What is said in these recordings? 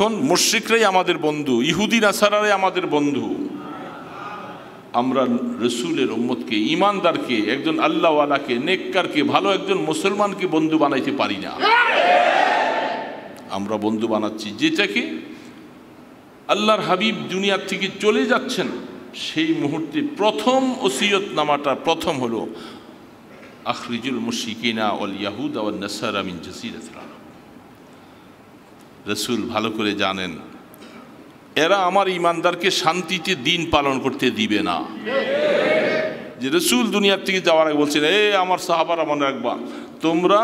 এখন মুশ্রিকরাই আমাদের বন্ধু ইহুদিন আসারারাই আমাদের বন্ধু আমরা রসুলের ওম্মদকে ইমানদারকে একজন আল্লাহওয়ালাকে নেককারকে ভালো একজন মুসলমানকে বন্ধু বানাইতে পারি না আমরা বন্ধু বানাচ্ছি যেটাকে আল্লাহর হাবিব দুনিয়ার থেকে চলে যাচ্ছেন সেই মুহূর্তে প্রথম ওসিয়ত নামাটা প্রথম হলো আখরিজুল মুশিকিনা অল ইয়াহুদ আওয়াল জসির ইসলাম রসুল ভালো করে জানেন এরা আমার ইমানদারকে শান্তিতে দিন পালন করতে দিবে না যে রসুল দুনিয়ার থেকে যাওয়ার আগে বলছেন এ আমার সাহাবারা মনে রাখবা তোমরা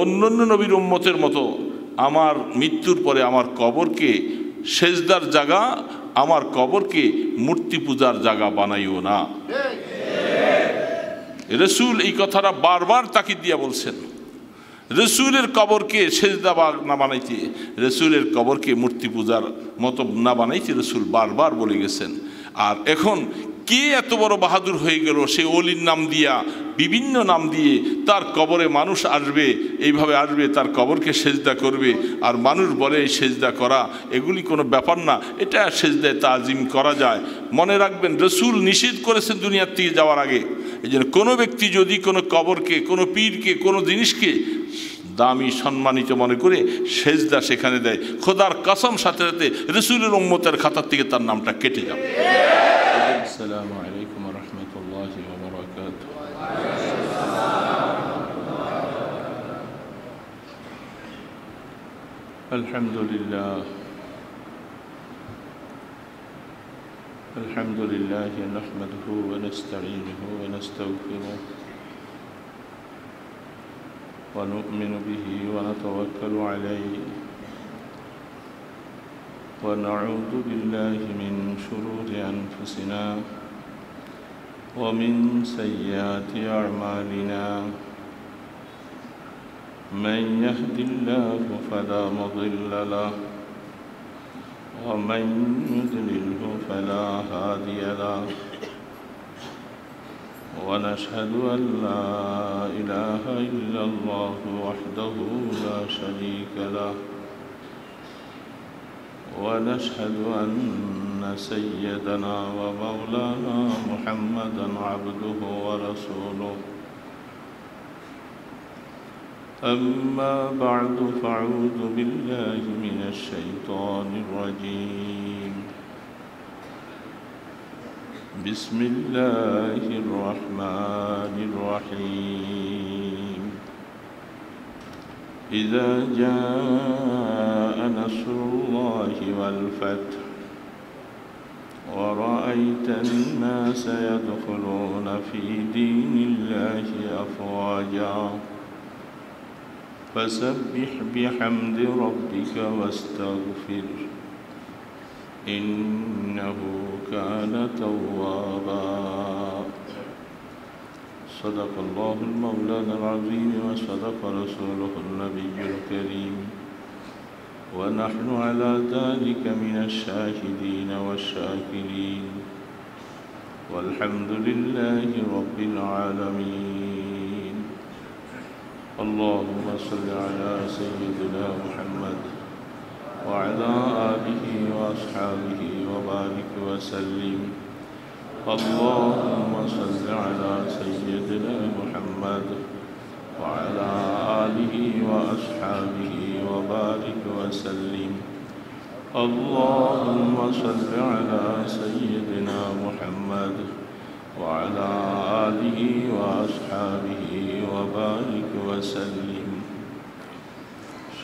অন্য অন্য নবীর উম্মতের মতো আমার মৃত্যুর পরে আমার কবরকে সেজদার জায়গা আমার কবরকে মূর্তি পূজার জায়গা বানাইও না রসুল এই কথাটা বারবার তাকে দিয়া বলছেন রসুলের কবরকে সেজদা না বানাইছে রসুলের কবরকে মূর্তি পূজার মতো না বানাইছে রসুল বারবার বলে গেছেন আর এখন কে এত বড় বাহাদুর হয়ে গেল সে অলির নাম দিয়া বিভিন্ন নাম দিয়ে তার কবরে মানুষ আসবে এইভাবে আসবে তার কবরকে সেজদা করবে আর মানুষ বলে এই সেজদা করা এগুলি কোনো ব্যাপার না এটা সেজদায় তাজিম করা যায় মনে রাখবেন রসুল নিষেধ করেছেন দুনিয়ার থেকে যাওয়ার আগে এই জন্য কোনো ব্যক্তি যদি কোনো কবরকে কোনো পীরকে কোনো জিনিসকে দামি সম্মানিত মনে করে সেজদা সেখানে দেয় খোদার কাসম সাথে সাথে রসুলের উম্মতের খাতার থেকে তার নামটা কেটে যাবে আলহামদুলিল্লাহ আলাইকুম রহমতুল্লাহ الحمد لله الحمد لله نحمده ونستعينه ونستغفره ونؤمن به ونتوكل عليه ونعوذ بالله من شرور أنفسنا ومن سيئات أعمالنا من يهد الله فلا مضل له ومن يضلله فلا هادي له ونشهد أن لا إله إلا الله وحده لا شريك له ونشهد أن سيدنا ومولانا محمدا عبده ورسوله أما بعد فاعوذ بالله من الشيطان الرجيم بسم الله الرحمن الرحيم إذا جاء نصر الله والفتح ورأيت الناس يدخلون في دين الله أفواجا فسبح بحمد ربك واستغفر إنه كان توابا صدق الله المولانا العظيم وصدق رسوله النبي الكريم ونحن على ذلك من الشاهدين والشاكرين والحمد لله رب العالمين اللهم صل على سيدنا محمد وعلى آله وأصحابه وبارك وسلم اللهم صل على سيدنا محمد وعلى آله وأصحابه وبارك وسلم اللهم صل على سيدنا محمد وعلى آله وأصحابه وبارك وسلم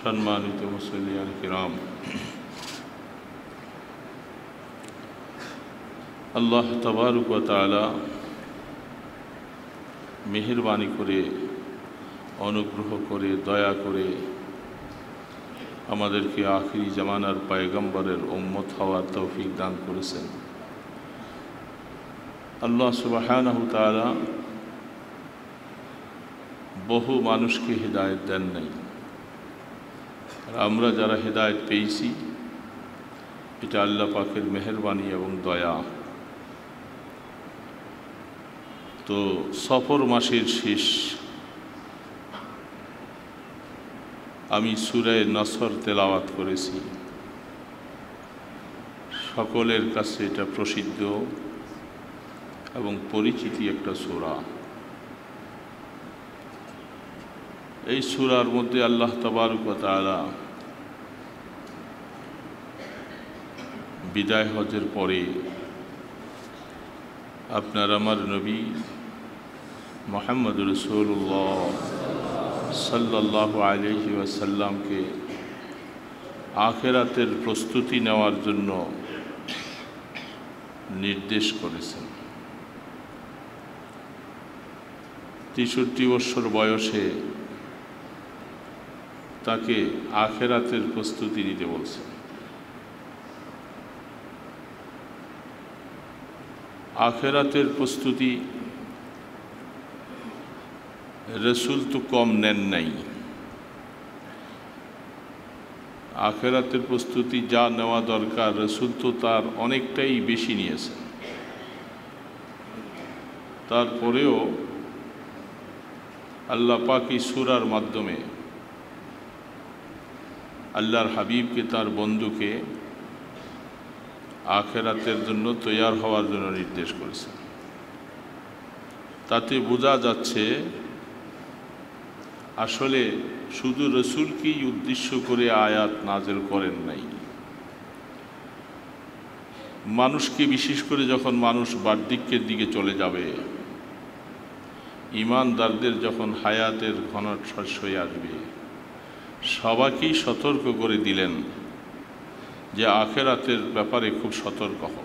سنمانی تو وسلم আল্লাহ তবারুক তালা মেহরবানি করে অনুগ্রহ করে দয়া করে আমাদেরকে আখিরি জামানার পায়গম্বরের ওম্মত হওয়ার তৌফিক দান করেছেন আল্লাহ সুবাহানাহু তারা বহু মানুষকে হৃদায়ত দেন নাই আমরা যারা হৃদায়ত পেয়েছি এটা আল্লাহ পাখের মেহরবানি এবং দয়া তো সফর মাসের শেষ আমি সুরে নসর তেলাওয়াত করেছি সকলের কাছে এটা প্রসিদ্ধ এবং পরিচিতি একটা সুরা এই সুরার মধ্যে আল্লাহ তালা বিদায় হজের পরে আপনার আমার নবী মোহাম্মদ রসুল্লাহ সাল্লাহ আলহি ওয়াসাল্লামকে আখেরাতের প্রস্তুতি নেওয়ার জন্য নির্দেশ করেছেন তেষট্টি বৎসর বয়সে তাকে আখেরাতের প্রস্তুতি নিতে বলছেন আখেরাতের প্রস্তুতি রসুল তো কম নেন নাই আখেরাতের প্রস্তুতি যা নেওয়া দরকার রসুল তো তার অনেকটাই বেশি নিয়েছেন তারপরেও আল্লাহ পাকি সুরার মাধ্যমে আল্লাহর হাবিবকে তার বন্ধুকে আখেরাতের জন্য তৈয়ার হওয়ার জন্য নির্দেশ করেছেন তাতে বোঝা যাচ্ছে আসলে শুধু রসুলকেই উদ্দেশ্য করে আয়াত নাজেল করেন নাই মানুষকে বিশেষ করে যখন মানুষ বার্ধিক্যের দিকে চলে যাবে ইমানদারদের যখন হায়াতের ঘনশ্বাস হয়ে আসবে সবাকেই সতর্ক করে দিলেন যে আখেরাতের ব্যাপারে খুব সতর্ক হ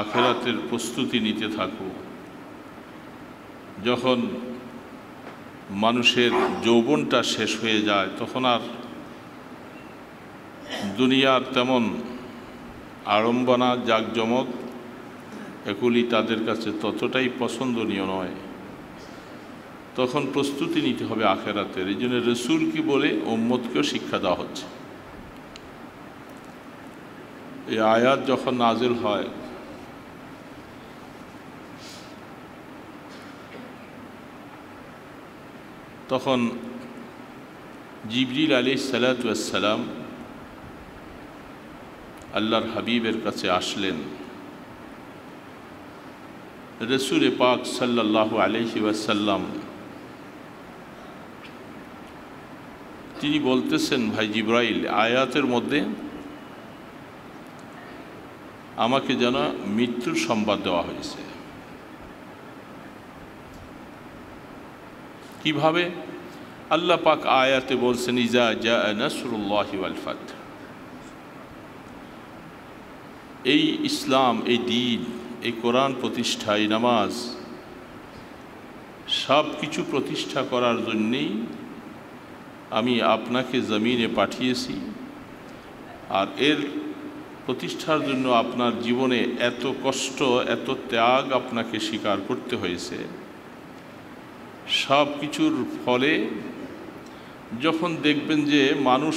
আখেরাতের প্রস্তুতি নিতে থাকো যখন মানুষের যৌবনটা শেষ হয়ে যায় তখন আর দুনিয়ার তেমন আড়ম্বনা জাকজমক এগুলি তাদের কাছে ততটাই পছন্দনীয় নয় তখন প্রস্তুতি নিতে হবে আখেরাতের এই জন্য রসুল কি বলে ওম্মদকেও শিক্ষা দেওয়া হচ্ছে এই আয়াত যখন নাজিল হয় তখন জিবরিল আলী সালাতাম আল্লাহর হাবিবের কাছে আসলেন রসুল পাক সাল্লাহ আলহি ওয়াসাল্লাম তিনি বলতেছেন ভাই জিব্রাইল আয়াতের মধ্যে আমাকে যেন মৃত্যুর সংবাদ দেওয়া হয়েছে কিভাবে আল্লাহ পাক আয়াতে বলছেন ইজা জা নাসরুল্লাহ আলফাত এই ইসলাম এই দিন এই কোরআন প্রতিষ্ঠা এই নামাজ সব কিছু প্রতিষ্ঠা করার জন্যেই আমি আপনাকে জমিনে পাঠিয়েছি আর এর প্রতিষ্ঠার জন্য আপনার জীবনে এত কষ্ট এত ত্যাগ আপনাকে স্বীকার করতে হয়েছে সব কিছুর ফলে যখন দেখবেন যে মানুষ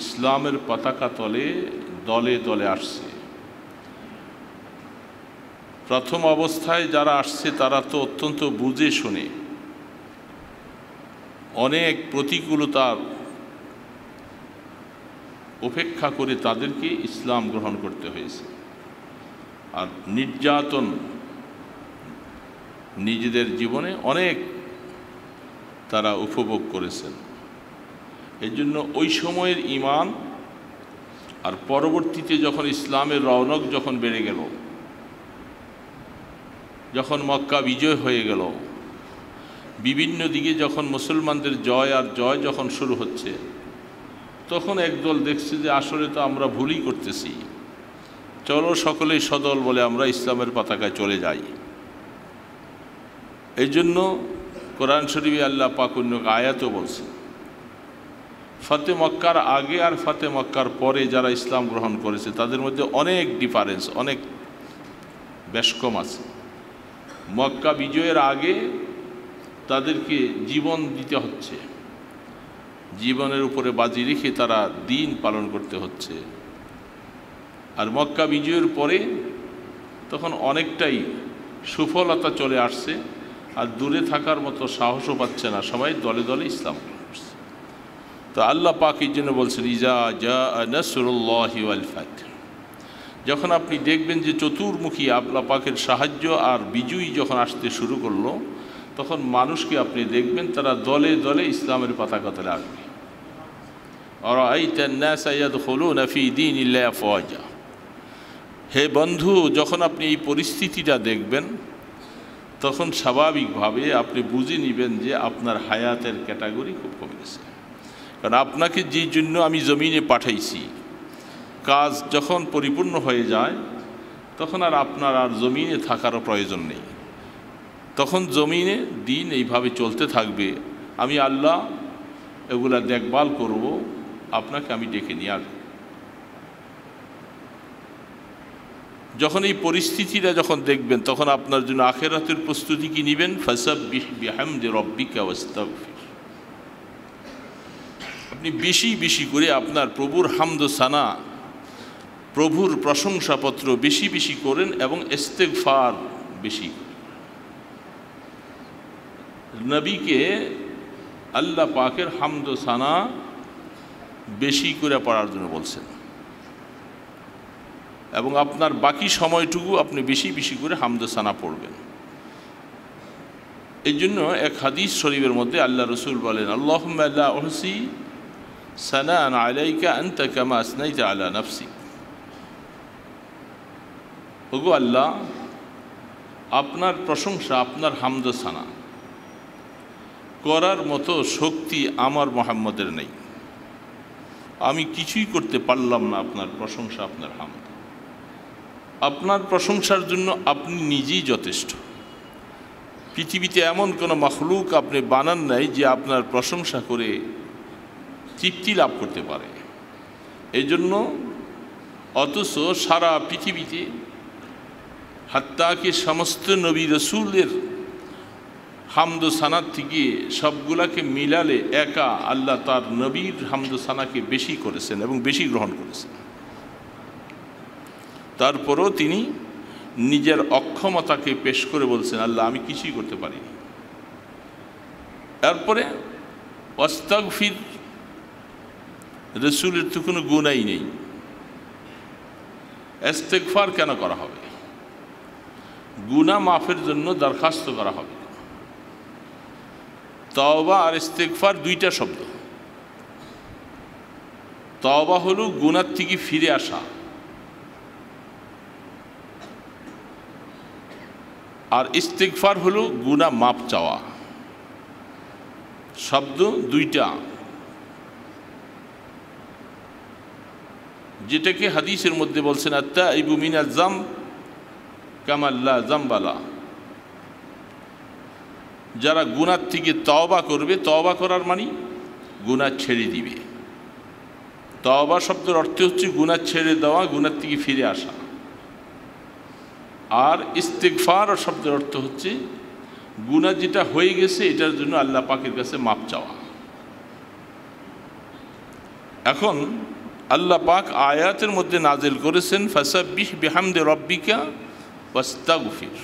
ইসলামের পতাকা তলে দলে দলে আসছে প্রথম অবস্থায় যারা আসছে তারা তো অত্যন্ত বুঝে শুনে অনেক প্রতিকূলতার উপেক্ষা করে তাদেরকে ইসলাম গ্রহণ করতে হয়েছে আর নির্যাতন নিজেদের জীবনে অনেক তারা উপভোগ করেছেন এই জন্য ওই সময়ের ইমান আর পরবর্তীতে যখন ইসলামের রৌনক যখন বেড়ে গেল যখন মক্কা বিজয় হয়ে গেল বিভিন্ন দিকে যখন মুসলমানদের জয় আর জয় যখন শুরু হচ্ছে তখন একদল দেখছে যে আসলে তো আমরা ভুলই করতেছি চলো সকলেই সদল বলে আমরা ইসলামের পতাকায় চলে যাই এই জন্য কোরআন শরীফে আল্লাহ পাক অন্য আয়াতও বলছে ফতে মক্কার আগে আর ফতে মক্কার পরে যারা ইসলাম গ্রহণ করেছে তাদের মধ্যে অনেক ডিফারেন্স অনেক ব্যাসকম আছে মক্কা বিজয়ের আগে তাদেরকে জীবন দিতে হচ্ছে জীবনের উপরে বাজি রেখে তারা দিন পালন করতে হচ্ছে আর মক্কা বিজয়ের পরে তখন অনেকটাই সুফলতা চলে আসছে আর দূরে থাকার মতো সাহসও পাচ্ছে না সবাই দলে দলে ইসলাম তো আল্লাহ পাক এই জন্য বলছেন ইজা জা নসরুল্লাহিউল ফাত যখন আপনি দেখবেন যে চতুর্মুখী আল্লাহ পাকের সাহায্য আর বিজয়ী যখন আসতে শুরু করলো তখন মানুষকে আপনি দেখবেন তারা দলে দলে ইসলামের পতাকা তলে আসবে হে বন্ধু যখন আপনি এই পরিস্থিতিটা দেখবেন তখন স্বাভাবিকভাবে আপনি বুঝে নেবেন যে আপনার হায়াতের ক্যাটাগরি খুব কমে গেছে কারণ আপনাকে যে জন্য আমি জমিনে পাঠাইছি কাজ যখন পরিপূর্ণ হয়ে যায় তখন আর আপনার আর জমিনে থাকারও প্রয়োজন নেই তখন জমিনে দিন এইভাবে চলতে থাকবে আমি আল্লাহ এগুলা দেখভাল করব আপনাকে আমি ডেকে নিয়ে আসবো যখন এই পরিস্থিতিটা যখন দেখবেন তখন আপনার জন্য আখেরাতের প্রস্তুতি কি নেবেন আপনি বেশি বেশি করে আপনার প্রভুর হামদ সানা প্রভুর প্রশংসাপত্র বেশি বেশি করেন এবং ফার বেশি নবীকে আল্লাহ পাকের হামদ সানা বেশি করে পড়ার জন্য বলছেন এবং আপনার বাকি সময়টুকু আপনি বেশি বেশি করে হামদসানা পড়বেন এই জন্য এক হাদিস শরীফের মধ্যে আল্লাহ রসুল বলেন আল্লাহ ওহসি সানান আলাইকা আন্তা কামা আসনাইতা আলা নাফসি ওগো আল্লাহ আপনার প্রশংসা আপনার হামদসানা করার মতো শক্তি আমার মোহাম্মদের নেই আমি কিছুই করতে পারলাম না আপনার প্রশংসা আপনার হামদ আপনার প্রশংসার জন্য আপনি নিজেই যথেষ্ট পৃথিবীতে এমন কোনো মখলুক আপনি বানান নাই যে আপনার প্রশংসা করে তৃপ্তি লাভ করতে পারে এই জন্য অথচ সারা পৃথিবীতে হাত্তাকে সমস্ত নবী রসুলের হামদ সানার থেকে সবগুলাকে মিলালে একা আল্লাহ তার নবীর হামদ সানাকে বেশি করেছেন এবং বেশি গ্রহণ করেছেন তারপরও তিনি নিজের অক্ষমতাকে পেশ করে বলছেন আল্লাহ আমি কিছুই করতে পারিনি তারপরে অস্তাগফির রসুলের তো কোনো গুণাই নেই এস্তেকফার কেন করা হবে গুনা মাফের জন্য দরখাস্ত করা হবে তওবা আর ইস্তেকফার দুইটা শব্দ তওবা হলো গুনার থেকে ফিরে আসা আর ইস্তিকফার হলো গুণা মাপ চাওয়া শব্দ দুইটা যেটাকে হাদিসের মধ্যে বলছেন আত্মা ইবু মিনা জাম কামাল্লা জামবালা যারা গুণার থেকে তওবা করবে তওবা করার মানে গুণা ছেড়ে দিবে তওবা শব্দের অর্থ হচ্ছে গুণা ছেড়ে দেওয়া গুণার থেকে ফিরে আসা আর ইস্তেকফার শব্দের অর্থ হচ্ছে গুণা যেটা হয়ে গেছে এটার জন্য আল্লাহ পাকের কাছে মাপ চাওয়া এখন আল্লাহ পাক আয়াতের মধ্যে নাজেল করেছেন ফাসাবিহ বেহামদে রব্বিকা গুফির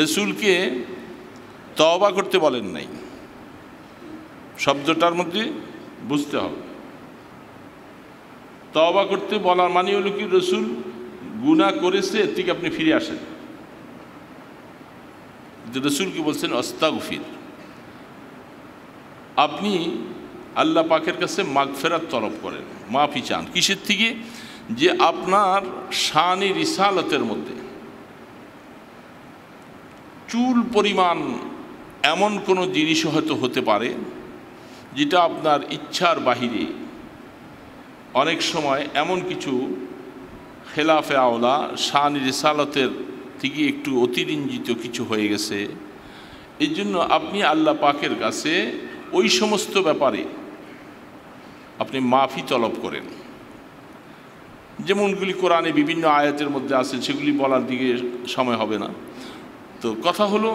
রেসুলকে তবা করতে বলেন নাই শব্দটার মধ্যে বুঝতে হবে তবা করতে বলার মানে হলো কি রসুল গুণা করেছে এর থেকে আপনি ফিরে আসেন রসুলকে বলছেন অস্তাগফির আপনি আল্লাহ পাকের কাছে মাগফেরাত তরফ করেন মাফি চান কিসের থেকে যে আপনার শানি রিসালতের মধ্যে চুল পরিমাণ এমন কোনো জিনিস হয়তো হতে পারে যেটা আপনার ইচ্ছার বাহিরে অনেক সময় এমন কিছু খেলাফে আওলা শাহ রিসালতের থেকে একটু অতিরঞ্জিত কিছু হয়ে গেছে এই জন্য আপনি আল্লাহ পাকের কাছে ওই সমস্ত ব্যাপারে আপনি মাফি তলব করেন যেমনগুলি কোরআনে বিভিন্ন আয়াতের মধ্যে আছে সেগুলি বলার দিকে সময় হবে না তো কথা হলো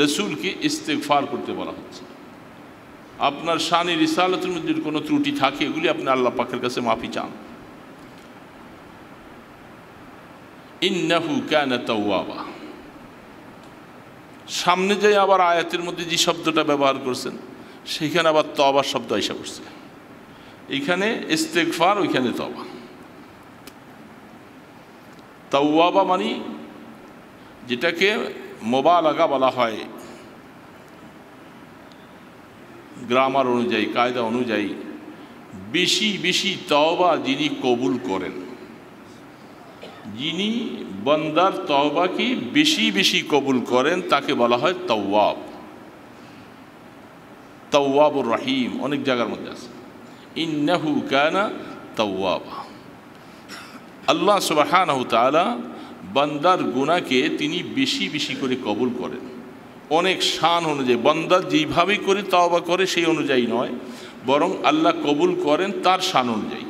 রসুলকে ইস্তেকফার করতে বলা হচ্ছে আপনার শানি রিসালতের মধ্যে কোনো ত্রুটি থাকে এগুলি আপনি আল্লাহ পাকের কাছে মাফি চান ইন্নাহু কানা তাওয়াবা সামনে যে আবার আয়াতের মধ্যে যে শব্দটা ব্যবহার করছেন সেইখানে আবার তবার শব্দ আইসা করছে এইখানে ইস্তেকফার ওইখানে তবা তাওয়াবা মানে যেটাকে মোবালাগা বলা হয় গ্রামার অনুযায়ী কায়দা অনুযায়ী বেশি বেশি তওবা যিনি কবুল করেন যিনি বন্দার তওবাকে বেশি বেশি কবুল করেন তাকে বলা হয় তওয়াব তওয়াবুর রহিম অনেক জায়গার মধ্যে আছে ইন্নাহু কানা তওয়াব আল্লাহ সুবাহানহ তালা বান্দার গুণাকে তিনি বেশি বেশি করে কবুল করেন অনেক শান অনুযায়ী বান্দা যেইভাবে করে তাওবা করে সেই অনুযায়ী নয় বরং আল্লাহ কবুল করেন তার শান অনুযায়ী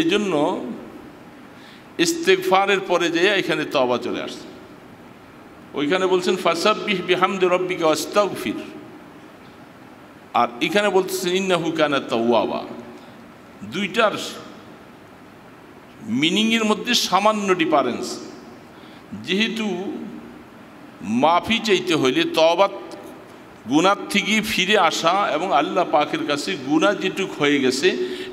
এজন্য ইস্তেফারের পরে যেয়ে এখানে তবা চলে আসছে ওইখানে বলছেন ফাসাব্বিহ বিহামদে রব্বিকে অস্তাগফির আর এখানে বলতেছেন ইন্নাহু কানা তাওয়াবা দুইটার মিনিংয়ের মধ্যে সামান্য ডিফারেন্স যেহেতু মাফি চাইতে হইলে তবাত গুণার থেকে ফিরে আসা এবং আল্লাহ পাকের কাছে গুণা যেটুক হয়ে গেছে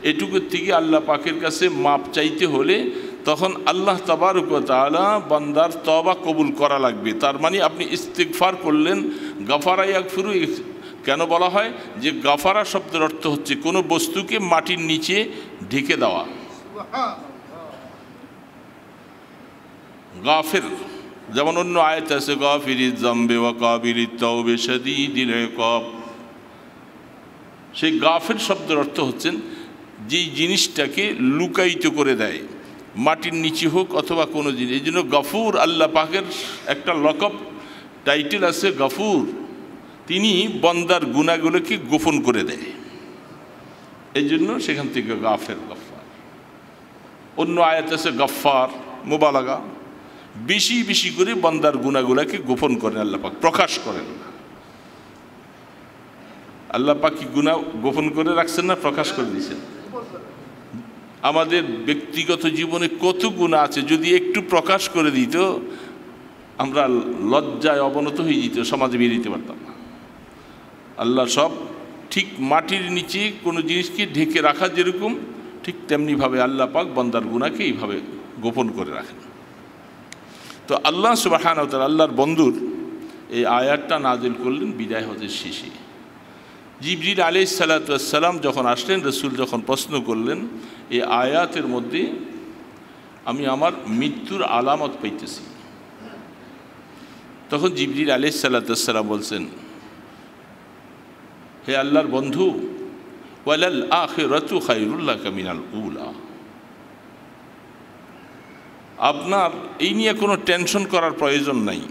এটুকুর থেকে আল্লাহ পাকের কাছে মাপ চাইতে হলে তখন আল্লাহ তবারুক তালা বান্দার তবা কবুল করা লাগবে তার মানে আপনি ইস্তিকফার করলেন গাফারা ইয়াকফিরু কেন বলা হয় যে গাফারা শব্দের অর্থ হচ্ছে কোনো বস্তুকে মাটির নিচে ঢেকে দেওয়া গাফের যেমন অন্য আয়ত আছে গাফির জম্বে ও কাবির তৌবে সদি দিলে কপ সেই গাফের শব্দের অর্থ হচ্ছেন যেই জিনিসটাকে লুকায়িত করে দেয় মাটির নিচে হোক অথবা কোনো জিনিস এই জন্য গফুর আল্লাহ পাকের একটা লকপ টাইটেল আছে গফুর তিনি বন্দার গুণাগুলোকে গোপন করে দেয় এই জন্য সেখান থেকে গাফের গফার অন্য আয়াত আছে গফার মোবালাগা বেশি বেশি করে বন্দার গুণাগুলাকে গোপন করেন আল্লাপাক প্রকাশ করেন আল্লাপাক কি গুণা গোপন করে রাখছেন না প্রকাশ করে দিয়েছেন আমাদের ব্যক্তিগত জীবনে কত গুণ আছে যদি একটু প্রকাশ করে দিত আমরা লজ্জায় অবনত হয়ে যেত সমাজে বেরিয়ে দিতে পারতাম না আল্লাহ সব ঠিক মাটির নিচে কোনো জিনিসকে ঢেকে রাখা যেরকম ঠিক তেমনিভাবে আল্লাহ পাক বন্দার গুণাকে এইভাবে গোপন করে রাখেন তো আল্লাহ সুবাহান তার আল্লাহর বন্ধুর এই আয়াতটা নাজিল করলেন বিদায় হজের শেষে জিবজির আলি সালাতাম যখন আসলেন রসুল যখন প্রশ্ন করলেন এই আয়াতের মধ্যে আমি আমার মৃত্যুর আলামত পাইতেছি তখন জিবরির আলহ সাল্লাতাম বলছেন হে আল্লাহর বন্ধু ওয়ালাল আখেরাতু খাইরুল্লাহ কামিনাল উলা আপনার এই নিয়ে কোনো টেনশন করার প্রয়োজন নাই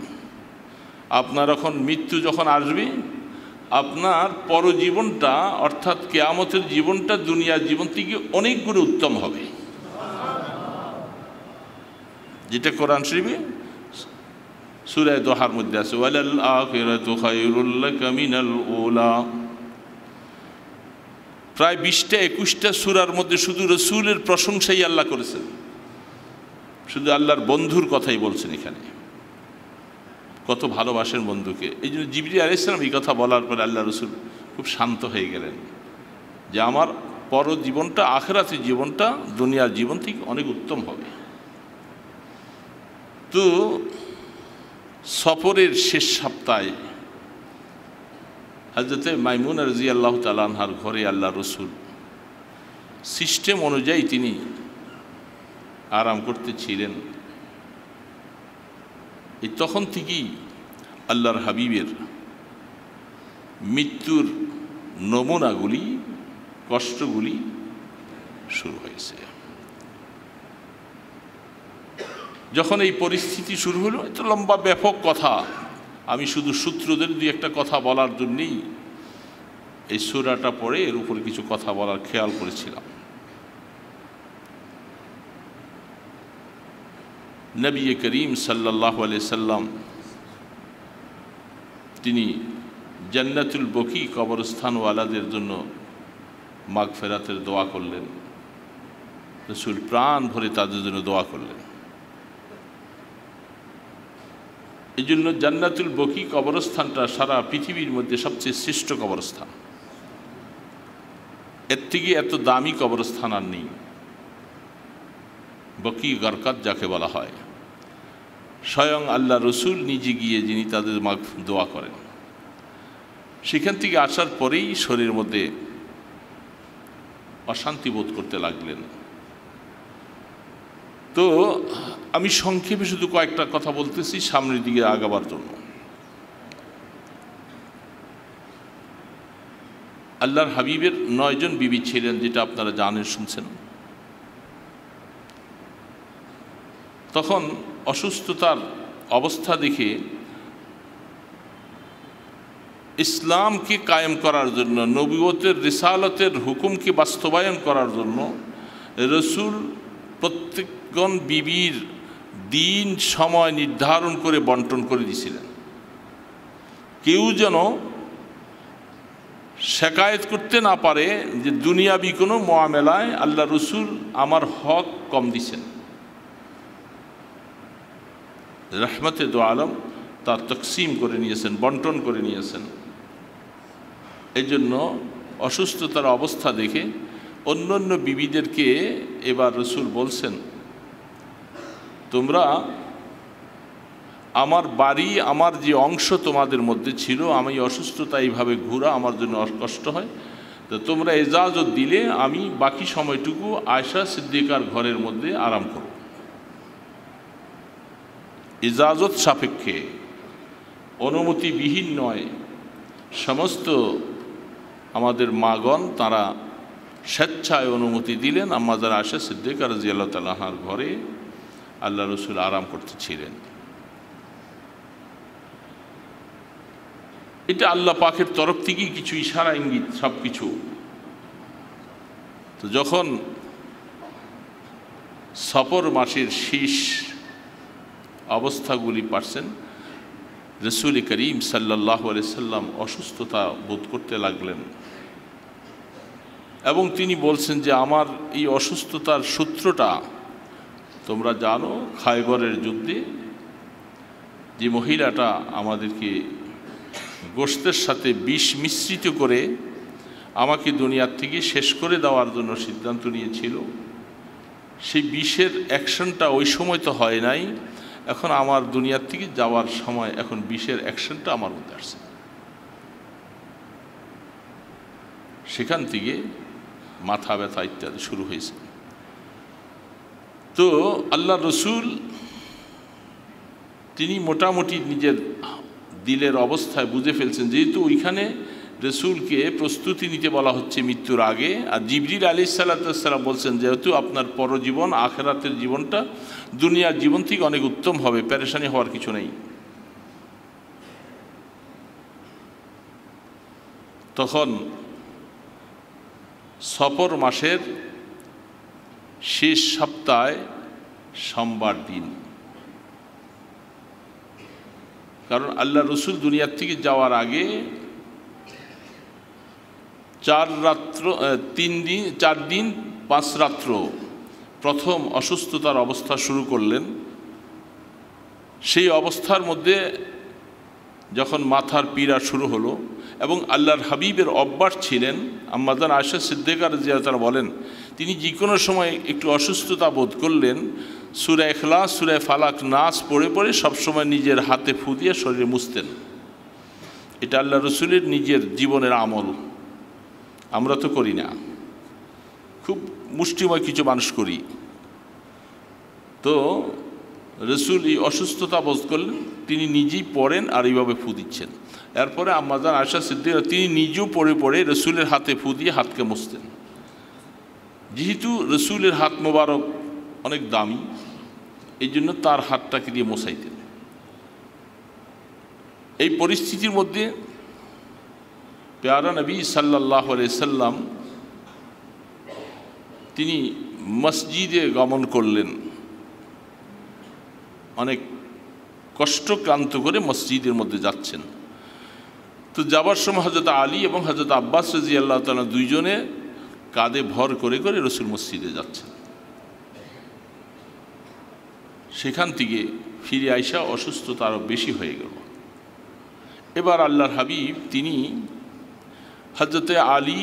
আপনার এখন মৃত্যু যখন আসবে আপনার পরজীবনটা অর্থাৎ কেয়ামতের জীবনটা দুনিয়ার জীবন থেকে অনেকগুলো উত্তম হবে যেটা কোরআন শরীফে সুরায় দোহার মধ্যে আছে ওয়ালাল আখিরাতু খায়রুল্লাকা মিনাল ওলা প্রায় বিশটা একুশটা সুরার মধ্যে শুধু রসুলের প্রশংসাই আল্লাহ করেছেন শুধু আল্লাহর বন্ধুর কথাই বলছেন এখানে কত ভালোবাসেন বন্ধুকে এই জন্য জিবরি আলাইসালাম এই কথা বলার পরে আল্লাহ রসুল খুব শান্ত হয়ে গেলেন যে আমার পর জীবনটা আখেরাতে জীবনটা দুনিয়ার জীবন থেকে অনেক উত্তম হবে তো সফরের শেষ সপ্তাহে হাজরতে মাইমুন রাজি আল্লাহ তালানহার ঘরে আল্লাহ রসুল সিস্টেম অনুযায়ী তিনি আরাম করতেছিলেন এই তখন থেকেই আল্লাহর হাবিবের মৃত্যুর নমুনাগুলি কষ্টগুলি শুরু হয়েছে যখন এই পরিস্থিতি শুরু হলো এটা লম্বা ব্যাপক কথা আমি শুধু সূত্রদের দুই একটা কথা বলার জন্যেই এই সুরাটা পড়ে এর উপর কিছু কথা বলার খেয়াল করেছিলাম নবী করিম সাল্লাহ সাল্লাম তিনি জন্নাতুল বকি কবরস্থানওয়ালাদের জন্য মাঘ ফেরাতের দোয়া করলেন রসুল প্রাণ ভরে তাদের জন্য দোয়া করলেন এই জন্য জান্নাতুল বকি কবরস্থানটা সারা পৃথিবীর মধ্যে সবচেয়ে শ্রেষ্ঠ কবরস্থান এর থেকে এত দামি কবরস্থান আর নেই বকি গরকাত যাকে বলা হয় স্বয়ং আল্লাহ রসুল নিজে গিয়ে যিনি তাদের মাগ দোয়া করেন সেখান থেকে আসার পরেই শরীরের মধ্যে অশান্তি বোধ করতে লাগলেন তো আমি সংক্ষেপে শুধু কয়েকটা কথা বলতেছি সামনের দিকে আগাবার জন্য আল্লাহর হাবিবের নয়জন বিবি ছিলেন যেটা আপনারা জানেন শুনছেন তখন অসুস্থতার অবস্থা দেখে ইসলামকে কায়েম করার জন্য নবীবতের রিসালতের হুকুমকে বাস্তবায়ন করার জন্য রসুল প্রত্যেকগণ বিবির দিন সময় নির্ধারণ করে বন্টন করে দিয়েছিলেন কেউ যেন শেকায়ত করতে না পারে যে দুনিয়াবি কোনো মোয়ামেলায় আল্লাহ রসুল আমার হক কম দিছেন রহমতে দো আলম তা তকসিম করে নিয়েছেন বন্টন করে নিয়েছেন এই জন্য অসুস্থতার অবস্থা দেখে অন্য অন্য বিবিদেরকে এবার রসুল বলছেন তোমরা আমার বাড়ি আমার যে অংশ তোমাদের মধ্যে ছিল আমি অসুস্থতা এইভাবে ঘুরা আমার জন্য কষ্ট হয় তো তোমরা এজাজত দিলে আমি বাকি সময়টুকু আয়সা সিদ্দিকার ঘরের মধ্যে আরাম করব ইজাজত সাপেক্ষে অনুমতিবিহীন নয় সমস্ত আমাদের মাগণ তারা স্বেচ্ছায় অনুমতি দিলেন আমাদের আশা সিদ্দিকা রাজি আল্লাহ তালাহার ঘরে আল্লাহ রসুল আরাম করতেছিলেন এটা আল্লাহ পাখের তরফ থেকেই কিছু ইশারা ইঙ্গিত সব কিছু তো যখন সফর মাসের শীষ অবস্থাগুলি পারছেন রসুল করিম সাল্লাহ সাল্লাম অসুস্থতা বোধ করতে লাগলেন এবং তিনি বলছেন যে আমার এই অসুস্থতার সূত্রটা তোমরা জানো খাইবরের যুদ্ধে যে মহিলাটা আমাদেরকে গোস্তের সাথে বিষ মিশ্রিত করে আমাকে দুনিয়ার থেকে শেষ করে দেওয়ার জন্য সিদ্ধান্ত নিয়েছিল সেই বিষের অ্যাকশনটা ওই সময় তো হয় নাই এখন আমার দুনিয়ার থেকে যাওয়ার সময় এখন বিশের অ্যাকশনটা আমার মধ্যে আসছে সেখান থেকে মাথা ব্যথা ইত্যাদি শুরু হয়েছে তো আল্লাহ রসুল তিনি মোটামুটি নিজের দিলের অবস্থায় বুঝে ফেলছেন যেহেতু ওইখানে রসুলকে প্রস্তুতি নিতে বলা হচ্ছে মৃত্যুর আগে আর জিবরিল আলি সাল্লাতাম বলছেন যেহেতু আপনার পরজীবন আখেরাতের জীবনটা দুনিয়ার জীবন থেকে অনেক উত্তম হবে প্যারেশানি হওয়ার কিছু নেই তখন সফর মাসের শেষ সপ্তাহে সোমবার দিন কারণ আল্লাহ রসুল দুনিয়ার থেকে যাওয়ার আগে চার রাত্র তিন দিন চার দিন পাঁচ রাত্র প্রথম অসুস্থতার অবস্থা শুরু করলেন সেই অবস্থার মধ্যে যখন মাথার পীড়া শুরু হলো এবং আল্লাহর হাবিবের অভ্যাস ছিলেন আম্মাদান সিদ্দেকার সিদ্দিকার তারা বলেন তিনি যে কোনো সময় একটু অসুস্থতা বোধ করলেন সুরে এখলা সুরে ফালাক নাচ পড়ে পড়ে সবসময় নিজের হাতে ফুঁ দিয়ে শরীরে মুছতেন এটা আল্লাহ রসুলের নিজের জীবনের আমল আমরা তো করি না খুব মুষ্টিময় কিছু মানুষ করি তো রসুল এই অসুস্থতা বোধ করলেন তিনি নিজেই পড়েন আর এইভাবে ফু দিচ্ছেন এরপরে আমাদের আশা সিদ্ধি তিনি নিজেও পড়ে পড়ে রসুলের হাতে ফু দিয়ে হাতকে মুছতেন যেহেতু রসুলের হাত মোবারক অনেক দামি এই জন্য তার হাতটাকে দিয়ে মশাইতেন এই পরিস্থিতির মধ্যে প্যারা নবী सल्लल्लाहु সাল্লাম তিনি মসজিদে গমন করলেন অনেক কষ্টক্রান্ত করে মসজিদের মধ্যে যাচ্ছেন তো যাবার সময় হজরত আলী এবং হজরত আব্বাস রাজি আল্লাহ তালা দুইজনে কাঁধে ভর করে করে রসুল মসজিদে যাচ্ছেন সেখান থেকে ফিরে আইসা অসুস্থতা আরও বেশি হয়ে গেল এবার আল্লাহর হাবিব তিনি হজরতে আলী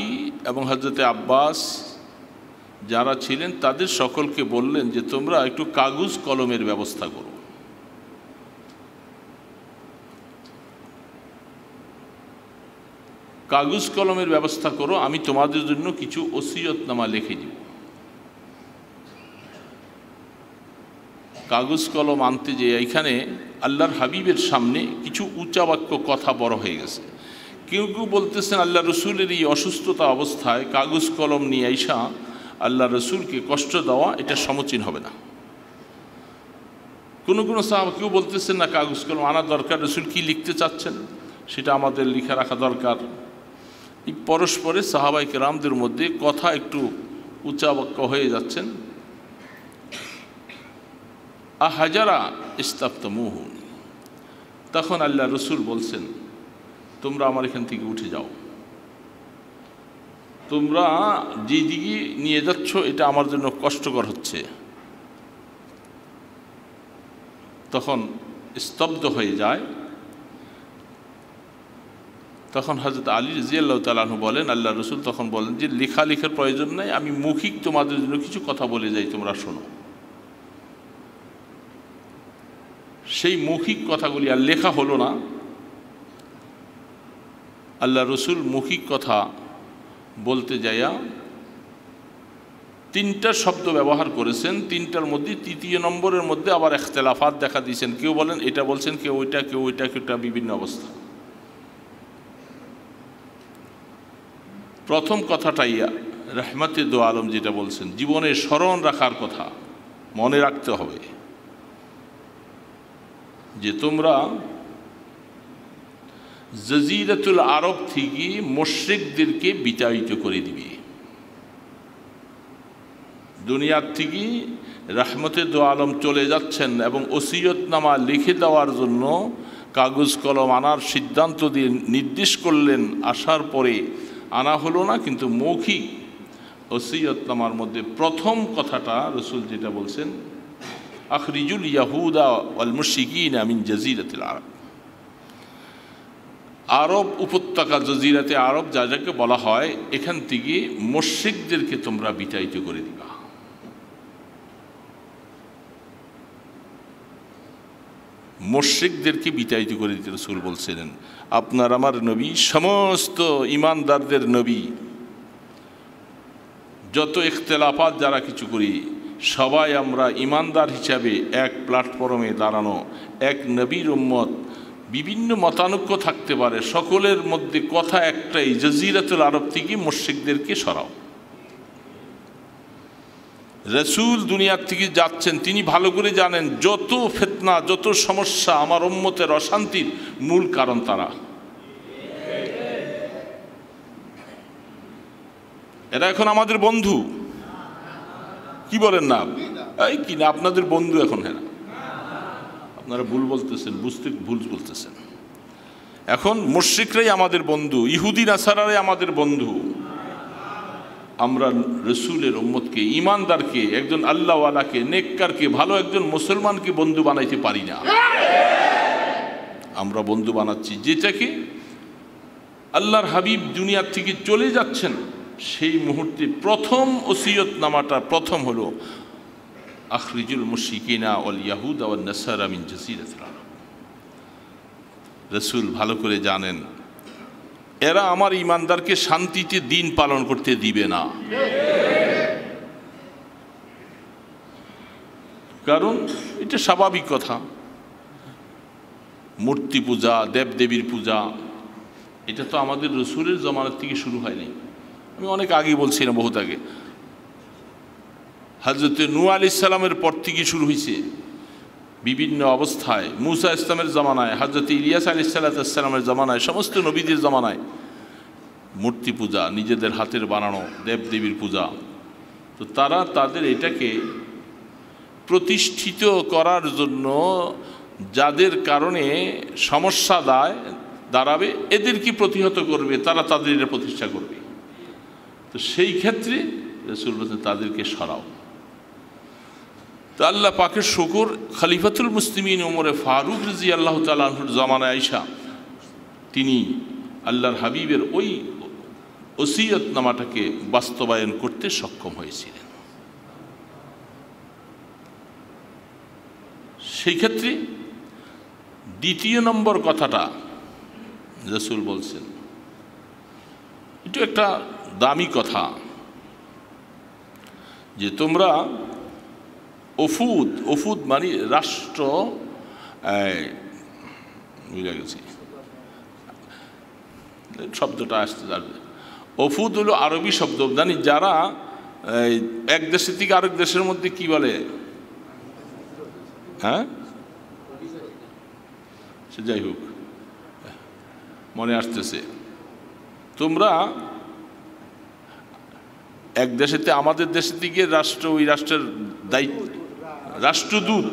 এবং হজরতে আব্বাস যারা ছিলেন তাদের সকলকে বললেন যে তোমরা একটু কাগজ কলমের ব্যবস্থা করো কাগজ কলমের ব্যবস্থা করো আমি তোমাদের জন্য কিছু ওসিয়তনামা লিখে দিব কাগজ কলম আনতে যে এইখানে আল্লাহর হাবিবের সামনে কিছু বাক্য কথা বড় হয়ে গেছে কেউ কেউ বলতেছেন আল্লাহ রসুলের এই অসুস্থতা অবস্থায় কাগজ কলম নিয়ে আইসা আল্লাহ রসুলকে কষ্ট দেওয়া এটা সমচীন হবে না কোনো কোনো সাহাব কেউ বলতেছেন না কাগজ কলম আনা দরকার রসুল কি লিখতে চাচ্ছেন সেটা আমাদের লিখে রাখা দরকার এই পরস্পরে সাহাবাইক রামদের মধ্যে কথা একটু উচ্চাবাক্য হয়ে যাচ্ছেন হাজারা আহাজারা মোহন তখন আল্লাহ রসুল বলছেন তোমরা আমার এখান থেকে উঠে যাও তোমরা যেদিকে নিয়ে যাচ্ছ এটা আমার জন্য কষ্টকর হচ্ছে তখন স্তব্ধ হয়ে যায় তখন হজরত আলী রাজিয়াল্লাহ তালাহু বলেন আল্লাহ রসুল তখন বলেন যে লেখা লেখার প্রয়োজন নাই আমি মৌখিক তোমাদের জন্য কিছু কথা বলে যাই তোমরা শোনো সেই মৌখিক কথাগুলি আর লেখা হলো না আল্লাহ রসুল মৌখিক কথা বলতে যাইয়া তিনটা শব্দ ব্যবহার করেছেন তিনটার মধ্যে তৃতীয় নম্বরের মধ্যে আবার একতেলাফাত দেখা দিয়েছেন কেউ বলেন এটা বলছেন কেউ ওইটা কেউ ওইটা কেউ বিভিন্ন অবস্থা প্রথম কথাটাই রহমাতে দো আলম যেটা বলছেন জীবনে স্মরণ রাখার কথা মনে রাখতে হবে যে তোমরা জজিরাতুল আরব থেকে মশ্রিকদেরকে বিতাড়িত করে দিবে দুনিয়ার থেকে রাহমতে দো আলম চলে যাচ্ছেন এবং নামা লিখে দেওয়ার জন্য কাগজ কলম আনার সিদ্ধান্ত দিয়ে নির্দেশ করলেন আসার পরে আনা হলো না কিন্তু মৌখিক নামার মধ্যে প্রথম কথাটা রসুল যেটা বলছেন আখরিজুল ইয়াহুদা আল মুশিকিন আমিন জাজিরাতিল আরব আরব উপত্যকা জজিরাতে আরব যা যাকে বলা হয় এখান থেকে মস্যিকদেরকে তোমরা বিচারিত করে দিবা মস্যিকদেরকে বিচারিত করে দিতে রসুল বলছিলেন আপনার আমার নবী সমস্ত ইমানদারদের নবী যত ইখতলাফাত যারা কিছু করি সবাই আমরা ইমানদার হিসাবে এক প্ল্যাটফর্মে দাঁড়ানো এক নবীর উম্মত বিভিন্ন মতানৈক্য থাকতে পারে সকলের মধ্যে কথা একটাই জজিরাতুল আরব থেকে মোর্শিকদেরকে সরাও রসুল দুনিয়ার থেকে যাচ্ছেন তিনি ভালো করে জানেন যত ফেতনা যত সমস্যা আমার উম্মতের অশান্তির মূল কারণ তারা এরা এখন আমাদের বন্ধু কি বলেন না এই কিনা আপনাদের বন্ধু এখন হ্যাঁ আপনারা ভুল বলতেছেন বুঝতে ভুল বলতেছেন এখন মুশ্রিকরাই আমাদের বন্ধু ইহুদি নাসারারে আমাদের বন্ধু আমরা রসুলের ওম্মদকে ইমানদারকে একজন আল্লাহওয়ালাকে নেককারকে ভালো একজন মুসলমানকে বন্ধু বানাইতে পারি না আমরা বন্ধু বানাচ্ছি যেটাকে আল্লাহর হাবিব দুনিয়ার থেকে চলে যাচ্ছেন সেই মুহূর্তে প্রথম ওসিয়ত নামাটা প্রথম হলো আখরিজুল মুশিকিনা অল ইয়াহুদ আল নসার আমিন জসিরাত রসুল ভালো করে জানেন এরা আমার ইমানদারকে শান্তিতে দিন পালন করতে দিবে না কারণ এটা স্বাভাবিক কথা মূর্তি পূজা দেবদেবীর পূজা এটা তো আমাদের রসুলের জমানার থেকে শুরু হয়নি আমি অনেক আগে বলছিলাম বহুত আগে হজরত নুয়া আলি ইসলামের পর থেকে শুরু হয়েছে বিভিন্ন অবস্থায় মুসা ইসলামের জামানায় হজরত ইলিয়াস আলি সাল্লাতামের জামানায় সমস্ত নবীদের জামানায় মূর্তি পূজা নিজেদের হাতের বানানো দেবদেবীর পূজা তো তারা তাদের এটাকে প্রতিষ্ঠিত করার জন্য যাদের কারণে সমস্যা দায় দাঁড়াবে এদেরকে প্রতিহত করবে তারা তাদের এটা প্রতিষ্ঠা করবে তো সেই ক্ষেত্রে রসুল তাদেরকে সরাও তো আল্লাহ পাকের শকুর খালিফাতুল মুসলিমিন ওমরে ফারুক রাজি আল্লাহ তালুর জামানা আয়সা তিনি আল্লাহর হাবিবের ওই নামাটাকে বাস্তবায়ন করতে সক্ষম হয়েছিলেন সেই ক্ষেত্রে দ্বিতীয় নম্বর কথাটা রসুল বলছেন এটা একটা দামি কথা যে তোমরা ওফুদ ওফুদ মানে রাষ্ট্র বুঝে গেছি শব্দটা আসতে যাবে ওফুদ হলো আরবি শব্দ জানি যারা এক দেশের থেকে আরেক দেশের মধ্যে কি বলে হ্যাঁ সে যাই হোক মনে আসতেছে তোমরা এক দেশেতে আমাদের দেশের দিকে রাষ্ট্র ওই রাষ্ট্রের দায়িত্ব রাষ্ট্রদূত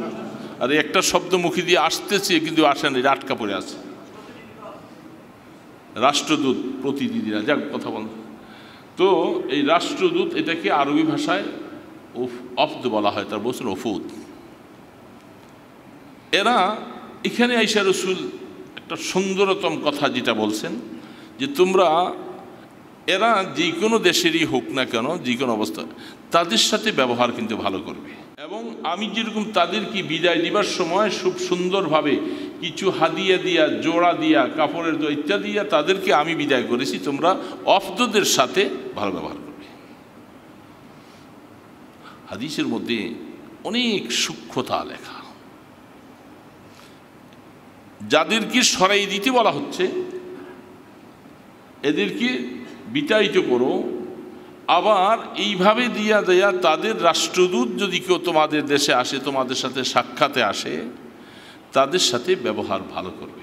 আর একটা শব্দ মুখে দিয়ে আসতেছে কিন্তু আসে না আটকা পড়ে আছে রাষ্ট্রদূত প্রতিনিধিরা যাক কথা বল তো এই রাষ্ট্রদূত এটাকে আরবি ভাষায় অফদ বলা হয় তার বলছেন অফুদ এরা এখানে আইসা রসুল একটা সুন্দরতম কথা যেটা বলছেন যে তোমরা এরা যে কোনো দেশেরই হোক না কেন যে কোনো অবস্থা তাদের সাথে ব্যবহার কিন্তু ভালো করবে এবং আমি যেরকম তাদেরকে বিদায় দিবার সময় খুব সুন্দরভাবে কিছু হাদিয়া দিয়া জোড়া দিয়া কাপড়ের দোয়া ইত্যাদি দিয়া তাদেরকে আমি বিদায় করেছি তোমরা অফদদের সাথে ভালো ব্যবহার করবে হাদিসের মধ্যে অনেক সূক্ষ্মতা লেখা যাদেরকে সরাই দিতে বলা হচ্ছে এদেরকে বিতাড়িত করো আবার এইভাবে দিয়া দেয়া তাদের রাষ্ট্রদূত যদি কেউ তোমাদের দেশে আসে তোমাদের সাথে সাক্ষাতে আসে তাদের সাথে ব্যবহার ভালো করবে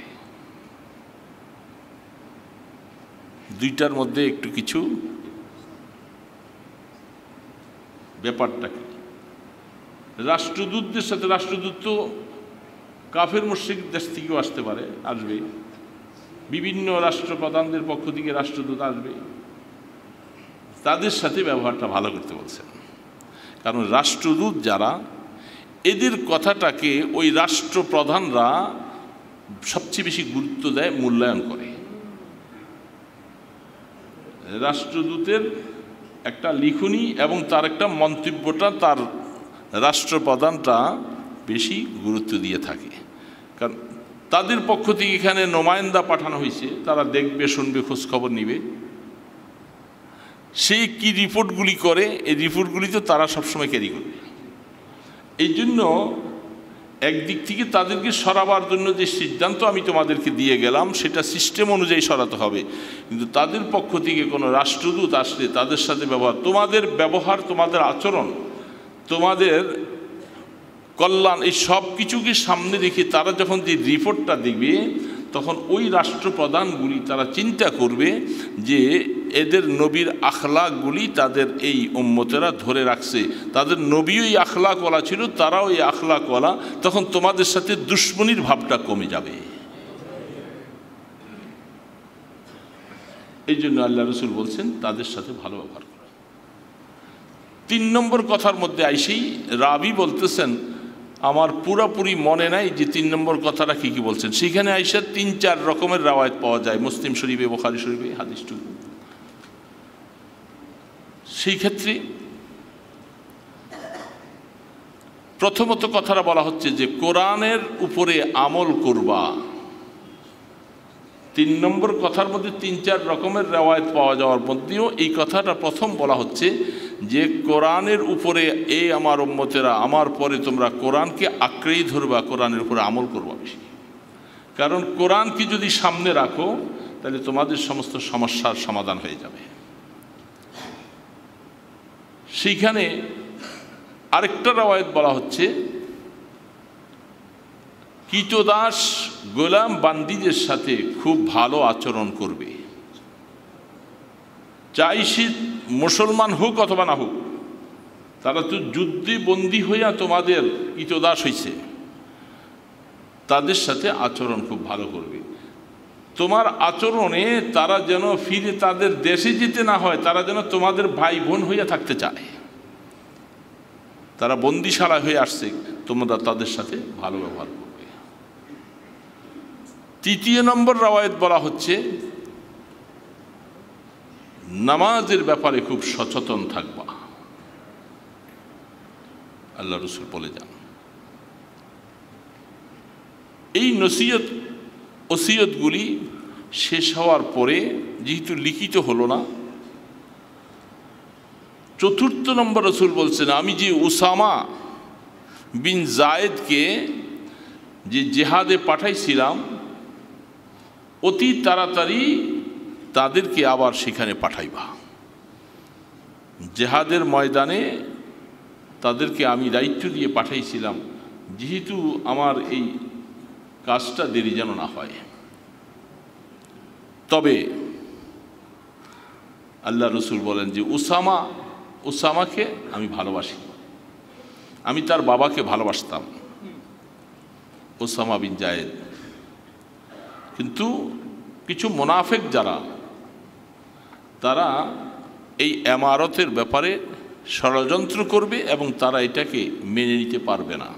দুইটার মধ্যে একটু কিছু ব্যাপারটা কি রাষ্ট্রদূতদের সাথে রাষ্ট্রদূত তো কাফের মুশ্রিক দেশ থেকেও আসতে পারে আসবে বিভিন্ন রাষ্ট্রপ্রধানদের পক্ষ থেকে রাষ্ট্রদূত আসবে তাদের সাথে ব্যবহারটা ভালো করতে বলছেন কারণ রাষ্ট্রদূত যারা এদের কথাটাকে ওই রাষ্ট্রপ্রধানরা সবচেয়ে বেশি গুরুত্ব দেয় মূল্যায়ন করে রাষ্ট্রদূতের একটা লিখুনি এবং তার একটা মন্তব্যটা তার রাষ্ট্রপ্রধানটা বেশি গুরুত্ব দিয়ে থাকে কারণ তাদের পক্ষ থেকে এখানে নোমায়েন্দা পাঠানো হয়েছে তারা দেখবে শুনবে খোঁজখবর নিবে সেই কি রিপোর্টগুলি করে এই রিপোর্টগুলি তো তারা সবসময় ক্যারি করে এই জন্য একদিক থেকে তাদেরকে সরাবার জন্য যে সিদ্ধান্ত আমি তোমাদেরকে দিয়ে গেলাম সেটা সিস্টেম অনুযায়ী সরাতে হবে কিন্তু তাদের পক্ষ থেকে কোনো রাষ্ট্রদূত আসলে তাদের সাথে ব্যবহার তোমাদের ব্যবহার তোমাদের আচরণ তোমাদের কল্যাণ এই সব কিছুকে সামনে রেখে তারা যখন যে রিপোর্টটা দেখবে তখন ওই রাষ্ট্রপ্রধানগুলি তারা চিন্তা করবে যে এদের নবীর আখলাগুলি তাদের এই উম্মতেরা ধরে রাখছে তাদের ওই আখলা কলা ছিল তারাও এই কলা তখন তোমাদের সাথে দুশ্মনির ভাবটা কমে যাবে এই জন্য আল্লাহ রসুল বলছেন তাদের সাথে ভালো ব্যবহার করো তিন নম্বর কথার মধ্যে আইসেই রাবি বলতেছেন আমার পুরাপুরি মনে নাই যে তিন নম্বর কথাটা কী কী বলছেন সেখানে আইসা তিন চার রকমের রাওয়ায়ত পাওয়া যায় মুসলিম শরীফে বোখারি শরীফে হাদিস টুকু সেই ক্ষেত্রে প্রথমত কথাটা বলা হচ্ছে যে কোরআনের উপরে আমল করবা তিন নম্বর কথার মধ্যে তিন চার রকমের রেওয়ায়ত পাওয়া যাওয়ার মধ্যেও এই কথাটা প্রথম বলা হচ্ছে যে কোরআনের উপরে এই আমার উম্মতেরা আমার পরে তোমরা কোরআনকে আঁকড়েই ধরবা কোরআনের উপরে আমল করবা বেশি কারণ কোরআনকে যদি সামনে রাখো তাহলে তোমাদের সমস্ত সমস্যার সমাধান হয়ে যাবে সেইখানে আরেকটা রাওয়ায়ত বলা হচ্ছে কীতদাস গোলাম বান্দিদের সাথে খুব ভালো আচরণ করবে চাই সে মুসলমান হোক অথবা না হোক তারা তো যুদ্ধে বন্দী হইয়া তোমাদের ইতদাস হইছে তাদের সাথে আচরণ খুব ভালো করবে তোমার আচরণে তারা যেন ফিরে তাদের দেশে যেতে না হয় তারা যেন তোমাদের ভাই বোন হইয়া থাকতে চায় তারা বন্দিশালা হয়ে আসছে তোমরা তাদের সাথে ভালো ব্যবহার করবে তৃতীয় নম্বর রাওয়ায়ত বলা হচ্ছে নামাজের ব্যাপারে খুব সচেতন থাকবা আল্লাহ রসুল বলে যান এই নসিহত ওসিয়তগুলি শেষ হওয়ার পরে যেহেতু লিখিত হলো না চতুর্থ নম্বর রসুল বলছেন আমি যে ওসামা বিন জায়েদকে যে জেহাদে পাঠাইছিলাম অতি তাড়াতাড়ি তাদেরকে আবার সেখানে পাঠাইবা জেহাদের ময়দানে তাদেরকে আমি দায়িত্ব দিয়ে পাঠাইছিলাম যেহেতু আমার এই কাজটা দেরি যেন না হয় তবে আল্লাহ রসুল বলেন যে ওসামা ওসামাকে আমি ভালোবাসি আমি তার বাবাকে ভালোবাসতাম ওসামা বিন জায়েদ কিন্তু কিছু মোনাফেক যারা তারা এই এমারতের ব্যাপারে ষড়যন্ত্র করবে এবং তারা এটাকে মেনে নিতে পারবে না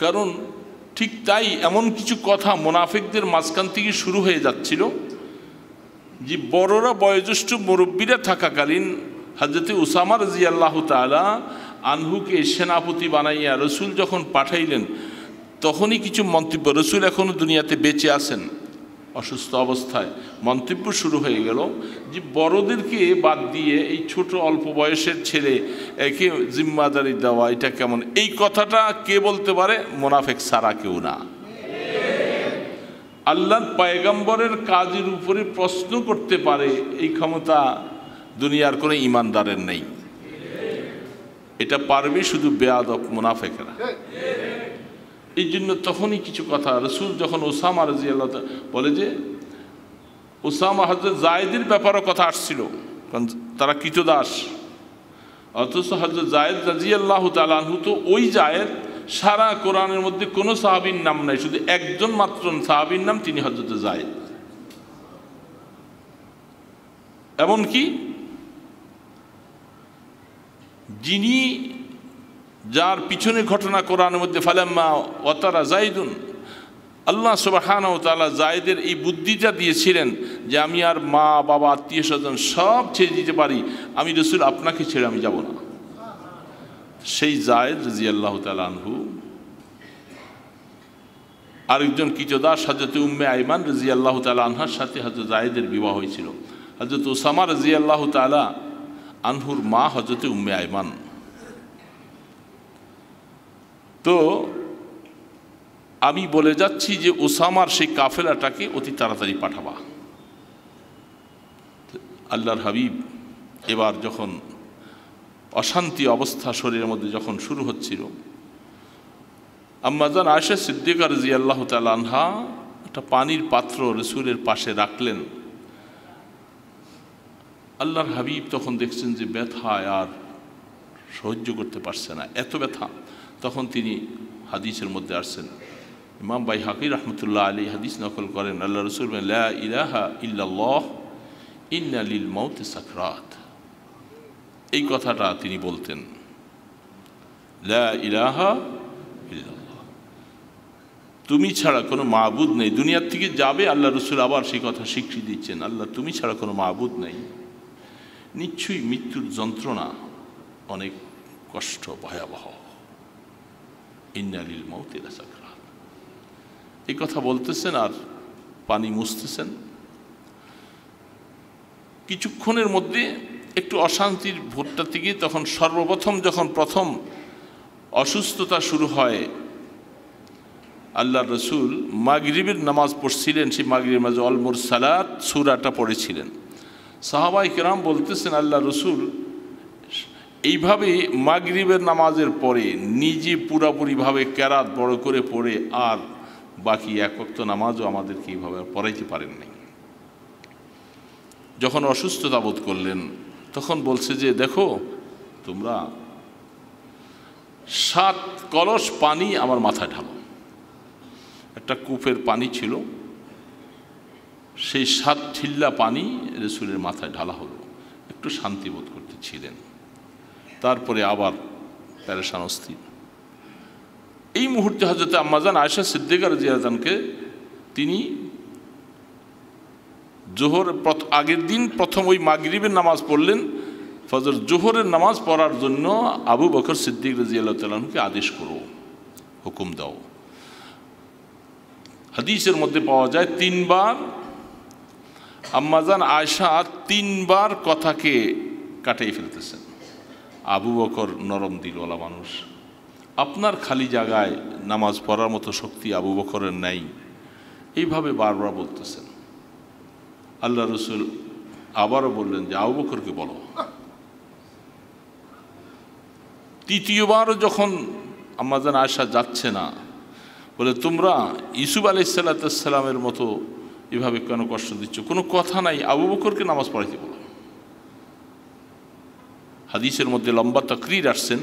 কারণ ঠিক তাই এমন কিছু কথা মোনাফেকদের মাঝখান থেকে শুরু হয়ে যাচ্ছিল যে বড়রা বয়োজ্যেষ্ঠ মুরব্বীরা থাকাকালীন হাজরতে উসামা রাজি আল্লাহ তালা আনহুকে সেনাপতি বানাইয়া রসুল যখন পাঠাইলেন তখনই কিছু মন্তব্য রসুল এখনও দুনিয়াতে বেঁচে আছেন অসুস্থ অবস্থায় মন্তব্য শুরু হয়ে গেল যে বড়দেরকে বাদ দিয়ে এই ছোট অল্প বয়সের ছেলে একে জিম্মাদারি দেওয়া এটা কেমন এই কথাটা কে বলতে পারে মোনাফেক সারা কেউ না আল্লাহ পায়গাম্বরের কাজের উপরে প্রশ্ন করতে পারে এই ক্ষমতা দুনিয়ার কোনো ইমানদারের নেই এটা পারবে শুধু বেয়াদব মুনাফেকেরা এই জন্য তখনই কিছু কথা রসুল যখন ওসামা রাজি আল্লাহ বলে যে ওসামা হজরত জায়দের ব্যাপারও কথা আসছিল কারণ তারা কিতদাস অথচ হজরত জায়দ রাজি আল্লাহ তালাহু তো ওই জায়দ সারা কোরআনের মধ্যে কোনো সাহাবির নাম নাই শুধু একজন মাত্র সাহাবির নাম তিনি হজরত জায়দ এমনকি যিনি যার পিছনে ঘটনা কোরআনের মধ্যে ফালাম্মা ওতারা জাইদুন আল্লাহ সুবাহান তালা জায়দের এই বুদ্ধিটা দিয়েছিলেন যে আমি আর মা বাবা আত্মীয় স্বজন সব ছেড়ে দিতে পারি আমি রসুল আপনাকে ছেড়ে আমি যাব না সেই জায়দ রাজি আল্লাহ তালানহু আরেকজন কিচদাস সাজতে উম্মে আইমান রাজি আল্লাহ তালা আনহার সাথে হজরত জায়দের বিবাহ হয়েছিল হজরত ওসামা রাজি আল্লাহ তালা আনহুর মা হজরতে উম্মে আইমান তো আমি বলে যাচ্ছি যে ওসামার সেই কাফেলাটাকে অতি তাড়াতাড়ি পাঠাবা আল্লাহর হাবিব এবার যখন অশান্তি অবস্থা শরীরের মধ্যে যখন শুরু হচ্ছিল আম্মাজান আয়সে সিদ্দিকার জি আল্লাহ আনহা একটা পানির পাত্র রসুলের পাশে রাখলেন আল্লাহর হাবিব তখন দেখছেন যে ব্যথা আর সহ্য করতে পারছে না এত ব্যথা তখন তিনি হাদিসের মধ্যে আসছেন ইমাম বাই হাকি রহমতুল্লাহ আলী হাদিস নকল করেন আল্লাহ রসুল ইলাহা ইল্লাহ ইল্লালিল মৌত সাকরাত এই কথাটা তিনি বলতেন ইলাহা তুমি ছাড়া কোনো মাহবুদ নেই দুনিয়ার থেকে যাবে আল্লাহ রসুল আবার সেই কথা স্বীকৃতি দিচ্ছেন আল্লাহ তুমি ছাড়া কোনো মাহবুদ নেই নিশ্চয়ই মৃত্যুর যন্ত্রণা অনেক কষ্ট ভয়াবহ ইন্নালিল মৌতি সাকরাত এই কথা বলতেছেন আর পানি মুছতেছেন কিছুক্ষণের মধ্যে একটু অশান্তির ভোটটা থেকে তখন সর্বপ্রথম যখন প্রথম অসুস্থতা শুরু হয় আল্লাহ রসুল মাগরিবের নামাজ পড়ছিলেন সেই মাগরিবের মাঝে অলমুর সালাদ সুরাটা পড়েছিলেন সাহাবাই কেরাম বলতেছেন আল্লাহ রসুল এইভাবে মাগরিবের নামাজের পরে নিজে পুরাপুরিভাবে ক্যারাত বড় করে পড়ে আর বাকি একক্ত নামাজও আমাদেরকে এইভাবে পড়াইতে পারেন নাই যখন অসুস্থতা বোধ করলেন তখন বলছে যে দেখো তোমরা সাত কলস পানি আমার মাথায় ঢালো একটা কূপের পানি ছিল সেই সাত ঠিল্লা পানি রেসুলের মাথায় ঢালা হলো একটু শান্তি বোধ করতেছিলেন তারপরে আবার প্যারেশান অস্থি এই মুহূর্তে হজরত আম্মাজান আয়সা সিদ্দিকার জিয়াজানকে তিনি জোহর আগের দিন প্রথম ওই মাগরিবের নামাজ পড়লেন ফজর জোহরের নামাজ পড়ার জন্য আবু বকর সিদ্দিক রাজি আদেশ করো হুকুম দাও হাদিসের মধ্যে পাওয়া যায় তিনবার আম্মাজান আয়সা তিনবার কথাকে কাটিয়ে ফেলতেছেন আবু বকর নরম দিলওয়ালা মানুষ আপনার খালি জায়গায় নামাজ পড়ার মতো শক্তি আবু বকরের নেই এইভাবে বারবার বলতেছেন আল্লাহ রসুল আবারও বললেন যে আবু বকরকে বলো তৃতীয়বারও যখন আমাদের আশা যাচ্ছে না বলে তোমরা ইসুফ আলি সাল্লাতামের মতো এভাবে কেন কষ্ট দিচ্ছ কোনো কথা নাই আবু বকরকে নামাজ পড়াইতে বলো হাদিসের মধ্যে লম্বা তকরির আসছেন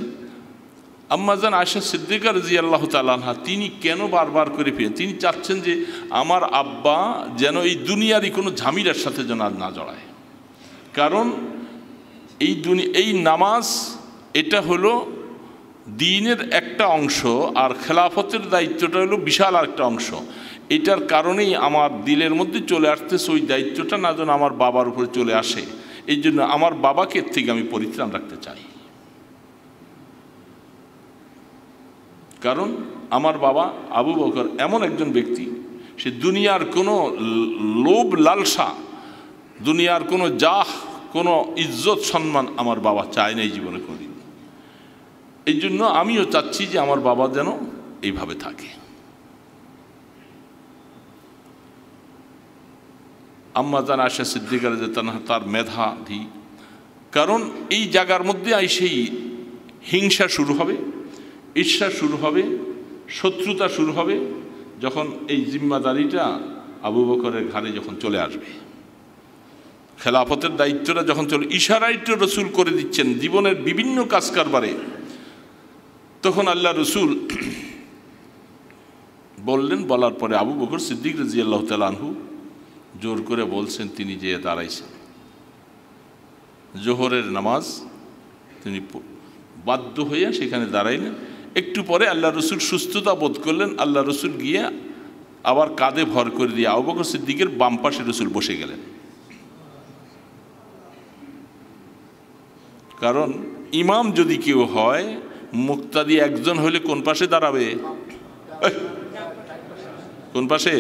আম্মাজান আয়সা সিদ্দিকার রাজি আল্লাহ তালানহা তিনি কেন বারবার করে ফিরে তিনি চাচ্ছেন যে আমার আব্বা যেন এই দুনিয়ারই কোনো ঝামিরার সাথে যেন না জড়ায় কারণ এই দুনি এই নামাজ এটা হলো দিনের একটা অংশ আর খেলাফতের দায়িত্বটা হলো বিশাল একটা অংশ এটার কারণেই আমার দিলের মধ্যে চলে আসতেছে ওই দায়িত্বটা না যেন আমার বাবার উপরে চলে আসে এই জন্য আমার বাবাকে থেকে আমি পরিত্রাণ রাখতে চাই কারণ আমার বাবা আবু বকর এমন একজন ব্যক্তি সে দুনিয়ার কোনো লোভ লালসা দুনিয়ার কোনো জাহ কোনো ইজ্জত সম্মান আমার বাবা চায় এই জীবনে কোনোদিন এই জন্য আমিও চাচ্ছি যে আমার বাবা যেন এইভাবে থাকে আম্মা জান আশা সিদ্দিকার যে তার মেধা ধি কারণ এই জায়গার মধ্যে সেই হিংসা শুরু হবে ঈর্ষা শুরু হবে শত্রুতা শুরু হবে যখন এই জিম্মাদারিটা আবু বকরের ঘাড়ে যখন চলে আসবে খেলাফতের দায়িত্বটা যখন চলে ইশারাইট্য রসুল করে দিচ্ছেন জীবনের বিভিন্ন কাজ কারবারে তখন আল্লাহ রসুল বললেন বলার পরে আবু বকর সিদ্দিক রাজিয়াল্লাহ তালানহু জোর করে বলছেন তিনি যে দাঁড়াইছেন জোহরের নামাজ তিনি বাধ্য হয়ে সেখানে দাঁড়াইলেন একটু পরে আল্লাহ রসুল সুস্থতা বোধ করলেন আল্লাহ রসুল গিয়ে আবার কাঁধে ভর করে দিয়ে আবুবকর সিদ্দিকের বাম পাশে রসুল বসে গেলেন কারণ ইমাম যদি কেউ হয় মুক্তাদি একজন হলে কোন পাশে দাঁড়াবে কোন পাশে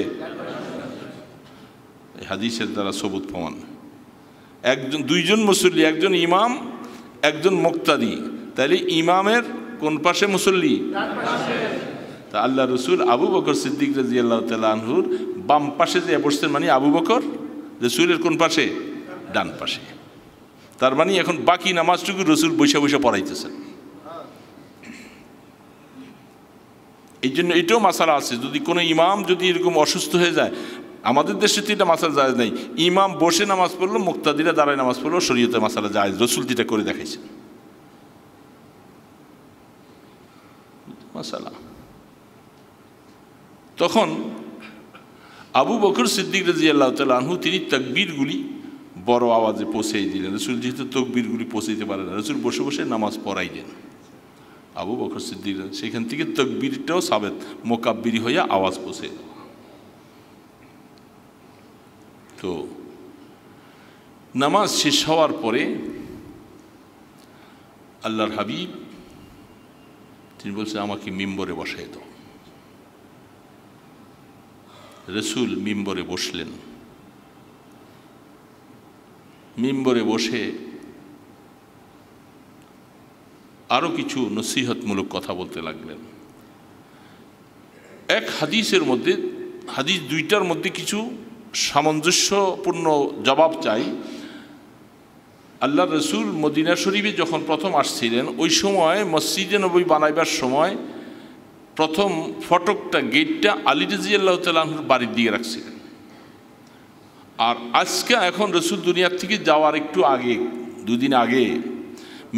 হাদিসের দ্বারা সবুত প্রমাণ একজন দুইজন মুসল্লি একজন ইমাম একজন মোক্তাদি তাইলে ইমামের কোন পাশে মুসল্লি তা আল্লাহ রসুল আবু বকর সিদ্দিক রাজি আল্লাহ আনহুর বাম পাশে যে বসতেন মানে আবু বকর রসুলের কোন পাশে ডান পাশে তার মানে এখন বাকি নামাজটুকু রসুল বৈশা বৈশা পড়াইতেছেন এই জন্য এটাও মাসালা আছে যদি কোনো ইমাম যদি এরকম অসুস্থ হয়ে যায় আমাদের দেশে তো এটা মাসাল জায়জ নেই ইমাম বসে নামাজ পড়লো মুক্তাদিরা দাঁড়ায় নামাজ পড়লো শরীয়তে মাসালা জায়জ রসুল যেটা করে দেখাইছে মাসালা তখন আবু বকর সিদ্দিক রাজি আল্লাহ আনহু তিনি তাকবীরগুলি বড় আওয়াজে পৌঁছাই দিলেন রসুল যেহেতু তকবীরগুলি পৌঁছাইতে পারে না রসুল বসে বসে নামাজ পড়াই দেন আবু বকর সিদ্দিক সেখান থেকে তকবীরটাও সাবেত মোকাব্বিরি হইয়া আওয়াজ পৌঁছে দেওয়া তো নামাজ শেষ হওয়ার পরে আল্লাহর হাবিব তিনি বলছেন আমাকে মিম্বরে বসাই দাও রসুল মিম্বরে বসলেন মিম্বরে বসে আরও কিছু নসিহতমূলক কথা বলতে লাগলেন এক হাদিসের মধ্যে হাদিস দুইটার মধ্যে কিছু সামঞ্জস্যপূর্ণ জবাব চাই আল্লাহ রসুল মদিনা শরীফে যখন প্রথম আসছিলেন ওই সময় মসজিদে নবী বানাইবার সময় প্রথম ফটকটা গেটটা আলী রাজি আল্লাহ বাড়ির দিয়ে রাখছিলেন আর আজকে এখন রসুল দুনিয়ার থেকে যাওয়ার একটু আগে দুদিন আগে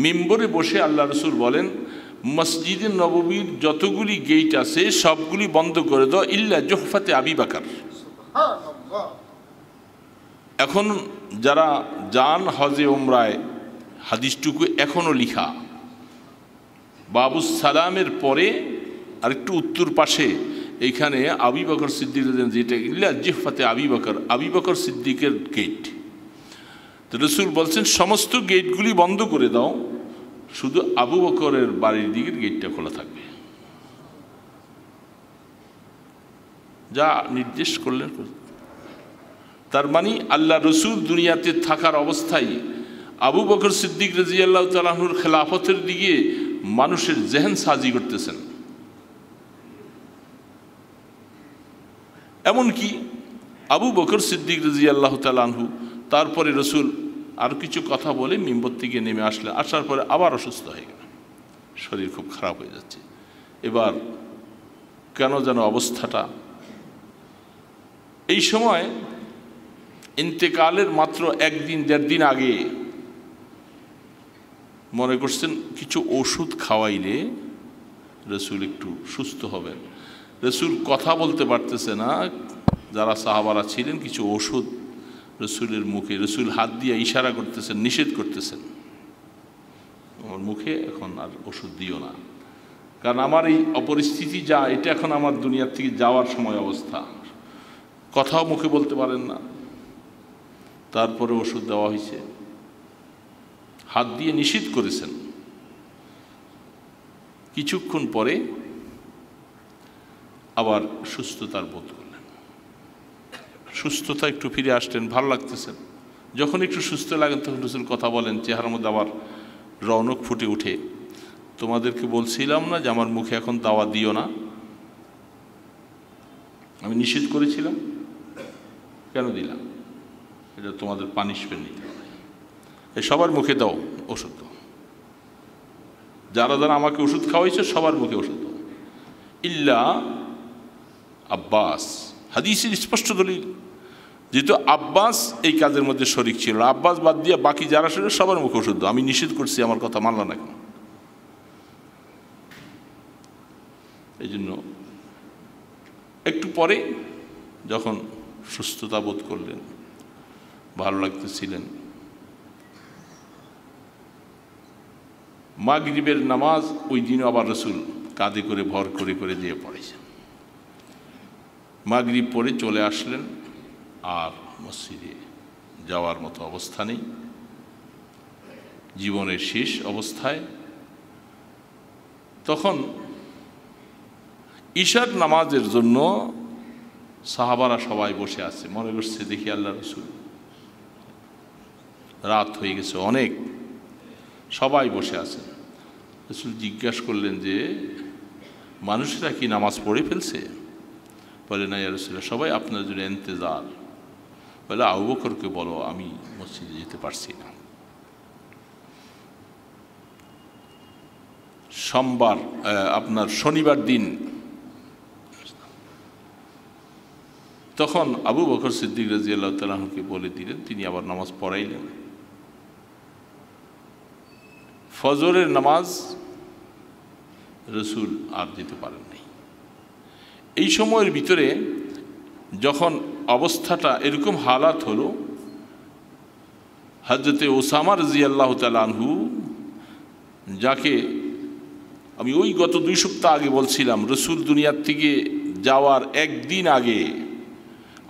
মেম্বরে বসে আল্লাহ রসুল বলেন মসজিদে নববীর যতগুলি গেট আছে সবগুলি বন্ধ করে দাও ইল্লা জোহফাতে আবি বাকার এখন যারা যান হজে উমরায় হাদিসটুকু এখনও লিখা বাবু সালামের পরে আরেকটু উত্তর পাশে এইখানে আবি বকর সিদ্দিক যেটা ইল্লা জিহফাতে আবি বকর আবি বকর সিদ্দিকের গেট তো রসুল বলছেন সমস্ত গেটগুলি বন্ধ করে দাও শুধু আবু বকরের বাড়ির দিকের গেটটা খোলা থাকবে যা নির্দেশ করলেন তার মানে আল্লাহ রসুল দুনিয়াতে থাকার অবস্থায় আবু বকর সিদ্দিক রাজিয়াল্লাহ তালাহুর খেলাফতের দিকে মানুষের জেহেন সাজি করতেছেন এমনকি আবু বকর সিদ্দিক রাজি আল্লাহ তালাহু তারপরে রসুল আর কিছু কথা বলে মিম্বর থেকে নেমে আসলে আসার পরে আবার অসুস্থ হয়ে গেল শরীর খুব খারাপ হয়ে যাচ্ছে এবার কেন যেন অবস্থাটা এই সময় ইন্তেকালের মাত্র একদিন দেড় দিন আগে মনে করছেন কিছু ওষুধ খাওয়াইলে রসুল একটু সুস্থ হবেন রসুল কথা বলতে পারতেছে না যারা সাহাবারা ছিলেন কিছু ওষুধ রসুলের মুখে রসুল হাত দিয়ে ইশারা করতেছেন নিষেধ করতেছেন আমার মুখে এখন আর ওষুধ দিও না কারণ আমার এই অপরিস্থিতি যা এটা এখন আমার দুনিয়ার থেকে যাওয়ার সময় অবস্থা কথাও মুখে বলতে পারেন না তারপরে ওষুধ দেওয়া হয়েছে হাত দিয়ে নিষিদ্ধ করেছেন কিছুক্ষণ পরে আবার সুস্থতার বোধ করলেন সুস্থতা একটু ফিরে আসলেন ভালো লাগতেছেন যখন একটু সুস্থ লাগেন তখন রসুল কথা বলেন চেহারার মধ্যে আবার রৌনক ফুটে উঠে তোমাদেরকে বলছিলাম না যে আমার মুখে এখন দাওয়া দিও না আমি নিষেধ করেছিলাম কেন দিলাম এটা তোমাদের পানিশমেন্ট নিতে হবে এই সবার মুখে দাও ওষুধ দাও যারা যারা আমাকে ওষুধ খাওয়াইছে সবার মুখে ওষুধ দাও ইল্লা আব্বাস হাদিসের স্পষ্ট দলিল যেহেতু আব্বাস এই কাজের মধ্যে শরিক ছিল আব্বাস বাদ দিয়ে বাকি যারা ছিল সবার মুখে ওষুধ দাও আমি নিষেধ করছি আমার কথা মানল না কেন এই জন্য একটু পরে যখন সুস্থতা বোধ করলেন ভালো লাগতেছিলেন মাগরিবের নামাজ ওই দিনও আবার রসুল কাঁধে করে ভর করে করে দিয়ে পড়েছেন মাগরিব পরে চলে আসলেন আর মসজিদে যাওয়ার মতো অবস্থা নেই জীবনের শেষ অবস্থায় তখন ঈশার নামাজের জন্য সাহাবারা সবাই বসে আছে মনে করছে দেখি আল্লাহ রসুল রাত হয়ে গেছে অনেক সবাই বসে আছে রসুল জিজ্ঞাসা করলেন যে মানুষরা কি নামাজ পড়ে ফেলছে বলে না ইয়ারসুল্লাহ সবাই আপনার জন্য এন্তেজার বলে আউবকরকে বকরকে বলো আমি মসজিদে যেতে পারছি না সোমবার আপনার শনিবার দিন তখন আবু বকর সিদ্দিক রাজি আল্লাহ তালাহকে বলে দিলেন তিনি আবার নামাজ পড়াইলেন ফজরের নামাজ রসুল আর দিতে পারেন নাই এই সময়ের ভিতরে যখন অবস্থাটা এরকম হালাত হলো হজরতে ওসামা রাজি আল্লাহ তালাহু যাকে আমি ওই গত দুই সপ্তাহ আগে বলছিলাম রসুল দুনিয়ার থেকে যাওয়ার একদিন আগে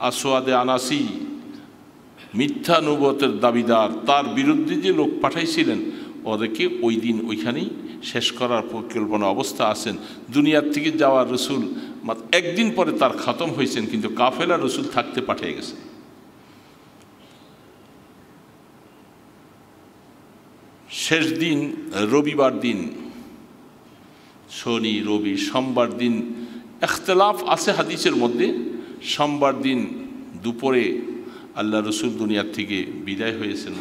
আসোয়াদে আনাসি নুবতের দাবিদার তার বিরুদ্ধে যে লোক পাঠাইছিলেন ওদেরকে ওই দিন ওইখানেই শেষ করার পরিকল্পনা অবস্থা আছেন দুনিয়ার থেকে যাওয়া রসুল একদিন পরে তার খতম হয়েছেন কিন্তু কাফেলা রসুল থাকতে পাঠিয়ে গেছে শেষ দিন রবিবার দিন শনি রবি সোমবার দিন এখতলাফ আছে হাদিসের মধ্যে সোমবার দিন দুপুরে আল্লাহ রসুল দুনিয়ার থেকে বিদায় হয়েছেন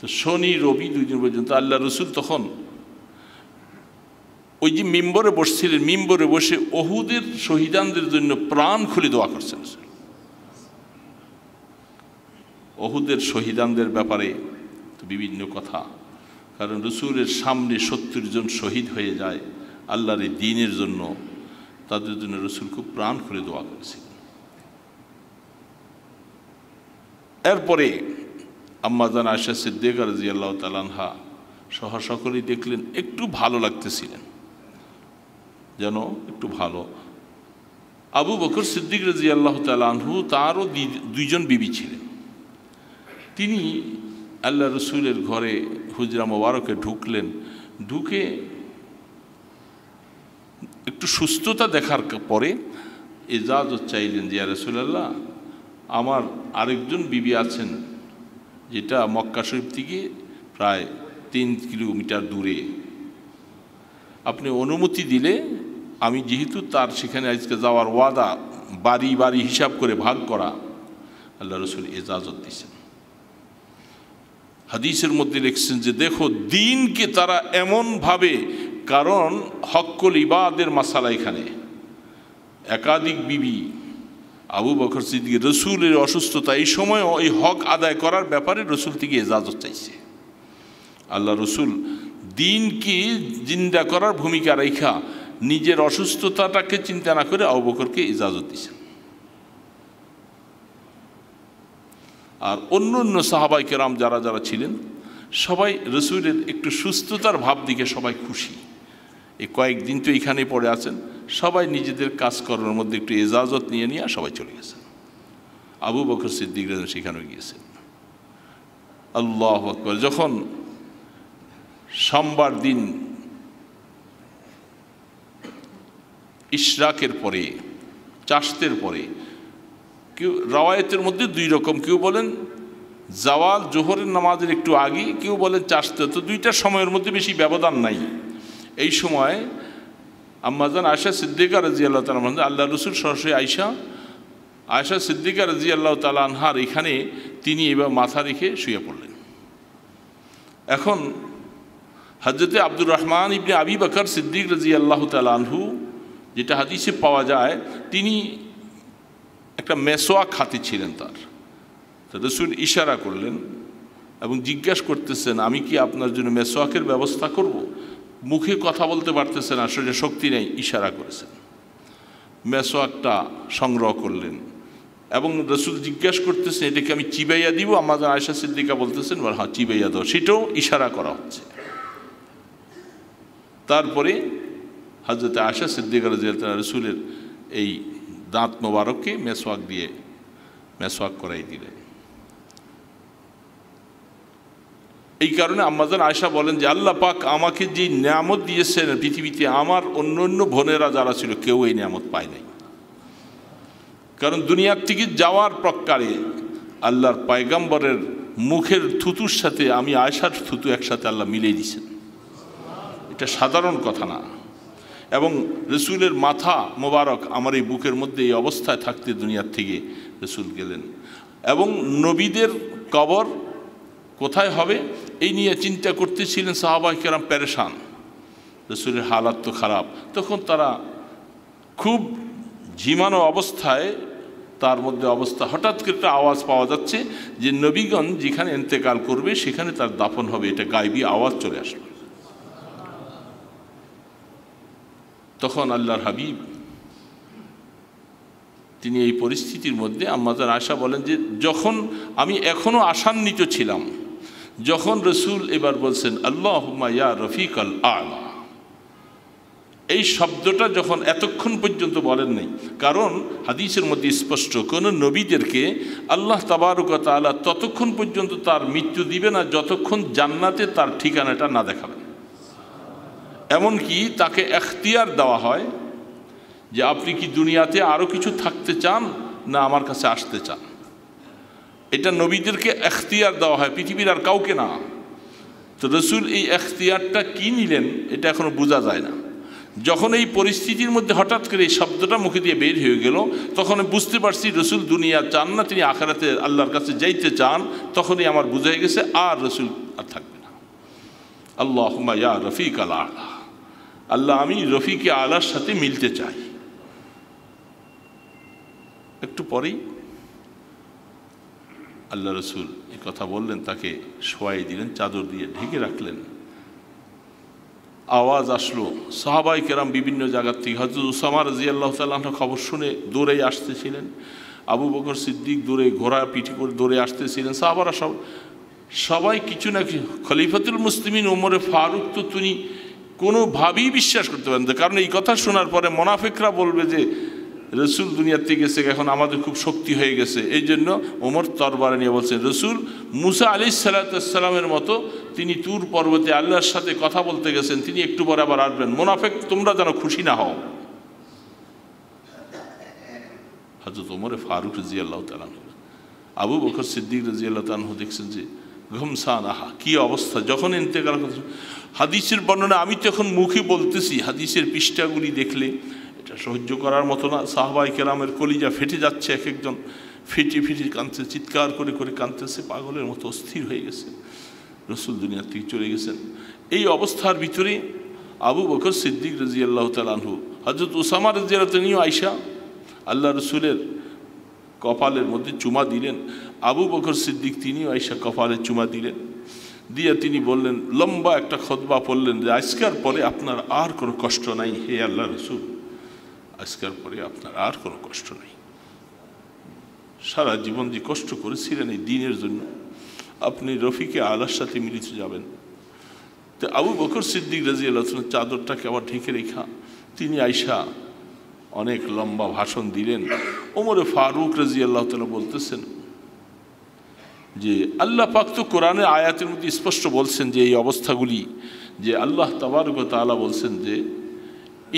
তো শনি রবি দুই দিন পর্যন্ত আল্লাহ রসুল তখন ওই যে মিম্বরে বসছিলেন মিম্বরে বসে অহুদের শহীদানদের জন্য প্রাণ খুলে দোয়া করছেন অহুদের শহীদানদের ব্যাপারে বিভিন্ন কথা কারণ রসুলের সামনে সত্তর জন শহীদ হয়ে যায় আল্লাহর দিনের জন্য তাদের জন্য রসুল খুব প্রাণ খুলে দোয়া করেছিলেন এরপরে আম্মাদান আশা সিদ্দিক আর জিয়াল্লাহ তালানহা সহ সকলেই দেখলেন একটু ভালো লাগতেছিলেন যেন একটু ভালো আবু বকর সিদ্দিক রাজি আল্লাহ তালানহু তারও দুইজন বিবি ছিলেন তিনি আল্লাহ রসুলের ঘরে হুজরা মোবারকে ঢুকলেন ঢুকে একটু সুস্থতা দেখার পরে এজাজ চাইলেন যে রসুল্লাহ আমার আরেকজন বিবি আছেন যেটা মক্কা শরীফ থেকে প্রায় তিন কিলোমিটার দূরে আপনি অনুমতি দিলে আমি যেহেতু তার সেখানে আজকে যাওয়ার ওয়াদা বাড়ি বাড়ি হিসাব করে ভাগ করা আল্লাহ রসুল এজাজত দিয়েছেন হাদিসের মধ্যে লিখছেন যে দেখো দিনকে তারা এমনভাবে কারণ হক্কল ইবাদের মশালা এখানে একাধিক বিবি আবু বকর সিদ্দিক রসুলের অসুস্থতা এই সময়ও এই হক আদায় করার ব্যাপারে রসুল থেকে এজাজত চাইছে আল্লাহ রসুল দিনকে জিন্দা করার ভূমিকা রেখা নিজের অসুস্থতাটাকে চিন্তা না করে আবু বকরকে ইজাজত দিয়েছেন আর অন্য অন্য সাহাবাই কেরাম যারা যারা ছিলেন সবাই রসুলের একটু সুস্থতার ভাব দিকে সবাই খুশি এই কয়েকদিন তো এইখানে পড়ে আছেন সবাই নিজেদের কাজকর্মের মধ্যে একটু এজাজত নিয়ে নিয়ে সবাই চলে গেছেন আবু বকর সিদ্দিক সেখানে গিয়েছেন আল্লাহ আকবর যখন সোমবার দিন ইশরাকের পরে চাষতের পরে কেউ রওয়ায়তের মধ্যে দুই রকম কেউ বলেন জাওয়াল জোহরের নামাজের একটু আগে কেউ বলেন চাষতে তো দুইটা সময়ের মধ্যে বেশি ব্যবধান নাই এই সময় আম্মাজান আয়সা সিদ্দিকা রাজি আল্লাহ তালা আল্লাহ রসুল সরাসরি আয়সা আয়সা সিদ্দিকা রাজি আল্লাহ তালা আনহার এখানে তিনি এবার মাথা রেখে শুয়ে পড়লেন এখন হজরতে আব্দুর রহমান ইবনে আবি বাকর সিদ্দিক রাজি আল্লাহ আনহু যেটা হাদিসে পাওয়া যায় তিনি একটা মেসোয়াক খাতে ছিলেন তার রসুল ইশারা করলেন এবং জিজ্ঞাসা করতেছেন আমি কি আপনার জন্য মেসোয়াকের ব্যবস্থা করবো মুখে কথা বলতে পারতেছে না শরীরে শক্তি নেই ইশারা করেছেন মেসোয়াকটা সংগ্রহ করলেন এবং রসুল জিজ্ঞাসা করতেছেন এটাকে আমি চিবাইয়া দিব আমার আয়সা সিদ্দিকা বলতেছেন হ্যাঁ চিবাইয়া দাও সেটাও ইশারা করা হচ্ছে তারপরে হজরত আয়সা সিদ্দিকা রাজিয়াল্লাহ রসুলের এই দাঁত মোবারককে মেসোয়াক দিয়ে মেসোয়াক করাই দিলেন এই কারণে আম্মাজান আয়সা বলেন যে আল্লাহ পাক আমাকে যে নিয়ামত দিয়েছেন পৃথিবীতে আমার অন্য অন্য বোনেরা যারা ছিল কেউ এই নিয়ামত পায় নাই কারণ দুনিয়ার থেকে যাওয়ার প্রকারে আল্লাহর পায়গাম্বরের মুখের থুতুর সাথে আমি আয়সার থুতু একসাথে আল্লাহ মিলিয়ে দিয়েছেন এটা সাধারণ কথা না এবং রসুলের মাথা মোবারক আমার এই বুকের মধ্যে এই অবস্থায় থাকতে দুনিয়ার থেকে রসুল গেলেন এবং নবীদের কবর কোথায় হবে এই নিয়ে চিন্তা করতেছিলেন সাহাবাহ কেরাম প্যারেশান রসুলের হালাত তো খারাপ তখন তারা খুব ঝিমানো অবস্থায় তার মধ্যে অবস্থা হঠাৎ করে একটা আওয়াজ পাওয়া যাচ্ছে যে নবীগণ যেখানে এন্তেকাল করবে সেখানে তার দাফন হবে এটা গাইবি আওয়াজ চলে আসলো তখন আল্লাহর হাবিব তিনি এই পরিস্থিতির মধ্যে আমাদের আশা বলেন যে যখন আমি এখনও আশান্বিত ছিলাম যখন রসুল এবার বলছেন আল্লাহ মায়া রফিক আল আলা এই শব্দটা যখন এতক্ষণ পর্যন্ত বলেন নাই কারণ হাদিসের মধ্যে স্পষ্ট কোন নবীদেরকে আল্লাহ তাবারুকা তালা ততক্ষণ পর্যন্ত তার মৃত্যু দিবে না যতক্ষণ জান্নাতে তার ঠিকানাটা না দেখাবেন এমনকি তাকে এখতিয়ার দেওয়া হয় যে আপনি কি দুনিয়াতে আরও কিছু থাকতে চান না আমার কাছে আসতে চান এটা নবীদেরকে এখতিয়ার দেওয়া হয় পৃথিবীর আর কাউকে না তো রসুল এই এখতিয়ারটা কি নিলেন এটা এখনও বোঝা যায় না যখন এই পরিস্থিতির মধ্যে হঠাৎ করে এই শব্দটা মুখে দিয়ে বের হয়ে গেল তখন বুঝতে পারছি রসুল দুনিয়া চান না তিনি আখেরাতে আল্লাহর কাছে যাইতে চান তখনই আমার বুঝে গেছে আর রসুল আর থাকবে না আল্লাহ ইয়া রফিক আল্লাহ আল্লাহ আমি রফিকে আলার সাথে মিলতে চাই একটু পরেই আল্লাহ রসুল এ কথা বললেন তাকে শোয়াই দিলেন চাদর দিয়ে ঢেকে রাখলেন আওয়াজ আসলো সাহাবাই কেরাম বিভিন্ন জায়গার থেকে হজরত উসামা আল্লাহ তাল্লাহ খবর শুনে দৌড়েই আসতেছিলেন আবু বকর সিদ্দিক দূরে ঘোড়া পিঠে করে দৌড়ে আসতেছিলেন সাহাবারা সব সবাই কিছু না কিছু খলিফাতুল মুসলিমিন ওমরে ফারুক তো তিনি কোনোভাবেই বিশ্বাস করতে পারেন কারণ এই কথা শোনার পরে মোনাফেকরা বলবে যে রসুল দুনিয়াতে থেকে গেছে এখন আমাদের খুব শক্তি হয়ে গেছে এই জন্য ওমর তরবার নিয়ে বলছেন রসুল মুসা আলি সাল্লাতামের মতো তিনি তুর পর্বতে আল্লাহর সাথে কথা বলতে গেছেন তিনি একটু পরে আবার আসবেন মোনাফেক তোমরা যেন খুশি না হও হাজত ওমরে ফারুক রাজি আল্লাহ তালাম আবু বকর সিদ্দিক রাজি আল্লাহ তালহ দেখছেন যে ঘুমসান আহা কী অবস্থা যখন ইন্তেকাল করছে হাদিসের বর্ণনা আমি তো এখন মুখে বলতেছি হাদিসের পৃষ্ঠাগুলি দেখলে এটা সহ্য করার মতো না সাহবাই কেরামের কলিজা ফেটে যাচ্ছে এক একজন ফিটি ফিটি কাঁদতে চিৎকার করে করে কাঁদতেছে পাগলের মতো অস্থির হয়ে গেছে রসুল দুনিয়ার থেকে চলে গেছেন এই অবস্থার ভিতরে আবু বকর সিদ্দিক রাজি আল্লাহ তালাহু হজরত ওসামা রাজি আল্লাহ আইসা আল্লাহ রসুলের কপালের মধ্যে চুমা দিলেন আবু বকর সিদ্দিক তিনিও আইসা কপালে চুমা দিলেন দিয়ে তিনি বললেন লম্বা একটা খদবা পড়লেন যে আজকের পরে আপনার আর কোনো কষ্ট নাই হে আল্লাহ রসুল আজকের পরে আপনার আর কোনো কষ্ট নেই সারা জীবন যে কষ্ট করেছিলেন এই দিনের জন্য আপনি রফিকে আলার সাথে মিলিত যাবেন তো আবু বকর সিদ্দিক রাজি আল্লাহ চাদরটাকে আবার ঢেকে রেখা তিনি আইসা অনেক লম্বা ভাষণ দিলেন ওমরে ফারুক রাজি আল্লাহ তালা বলতেছেন যে আল্লাহ পাক তো কোরআনে আয়াতের মধ্যে স্পষ্ট বলছেন যে এই অবস্থাগুলি যে আল্লাহ তাবারক তালা বলছেন যে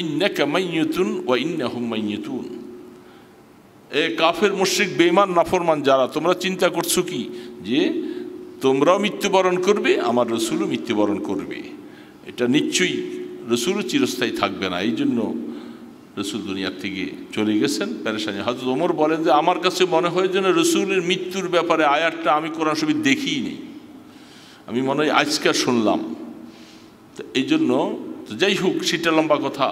ইন্নাকা মাইয়ুতুন ওয়া ইন্নাহুম মাইয়ুতুন এ কাফের মুশ্রিক বেঈমান নাফরমান যারা তোমরা চিন্তা করছো কি যে তোমরাও মৃত্যুবরণ করবে আমার রসুলও মৃত্যুবরণ করবে এটা নিশ্চয়ই রসুলও চিরস্থায়ী থাকবে না এই জন্য রসুল দুনিয়ার থেকে চলে গেছেন প্যারেশানি হাজর ওমর বলেন যে আমার কাছে মনে হয় যেন রসুলের মৃত্যুর ব্যাপারে আয়াতটা আমি কোরআন শরীফ দেখিই নি আমি মনে হয় আজকে শুনলাম তো এই জন্য তো যাই হোক সেটা লম্বা কথা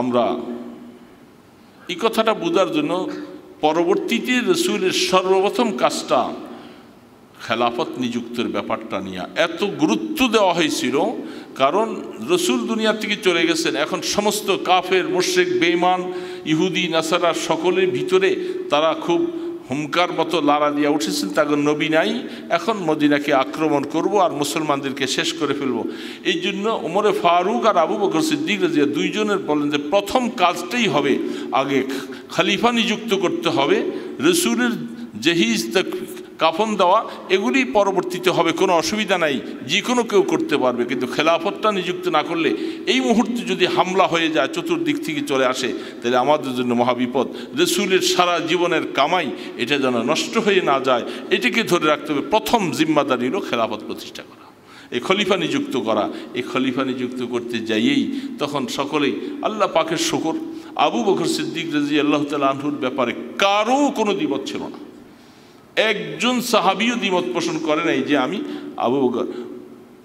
আমরা এই কথাটা বোঝার জন্য পরবর্তীতে রসুলের সর্বপ্রথম কাজটা খেলাফত নিযুক্তের ব্যাপারটা নিয়ে এত গুরুত্ব দেওয়া হয়েছিল কারণ রসুল দুনিয়া থেকে চলে গেছেন এখন সমস্ত কাফের মোশেক বেইমান ইহুদি নাসারা সকলের ভিতরে তারা খুব হুমকার মতো লালা দিয়ে উঠেছেন তাকে নবী নাই এখন মদিনাকে আক্রমণ করব আর মুসলমানদেরকে শেষ করে ফেলবো এই জন্য ওমরে ফারুক আর আবু বকর সিদ্দিক রাজিয়া দুইজনের বলেন যে প্রথম কাজটাই হবে আগে খালিফা নিযুক্ত করতে হবে রসুলের জেহিজ কাফন দেওয়া এগুলি পরবর্তীতে হবে কোনো অসুবিধা নাই যে কোনো কেউ করতে পারবে কিন্তু খেলাফতটা নিযুক্ত না করলে এই মুহূর্তে যদি হামলা হয়ে যায় চতুর্দিক থেকে চলে আসে তাহলে আমাদের জন্য মহাবিপদ রসুলের সারা জীবনের কামাই এটা যেন নষ্ট হয়ে না যায় এটিকে ধরে রাখতে হবে প্রথম জিম্মাদারি হলো খেলাফত প্রতিষ্ঠা করা এই খলিফা নিযুক্ত করা এই খলিফা নিযুক্ত করতে যাইয়েই তখন সকলেই আল্লাহ পাকের শকর আবু বকর সিদ্দিক রাজি আল্লাহ তাল আনহুর ব্যাপারে কারও কোনো দিবত ছিল না একজন সাহাবিও দ্বিমত পোষণ করে নাই যে আমি আবু বকর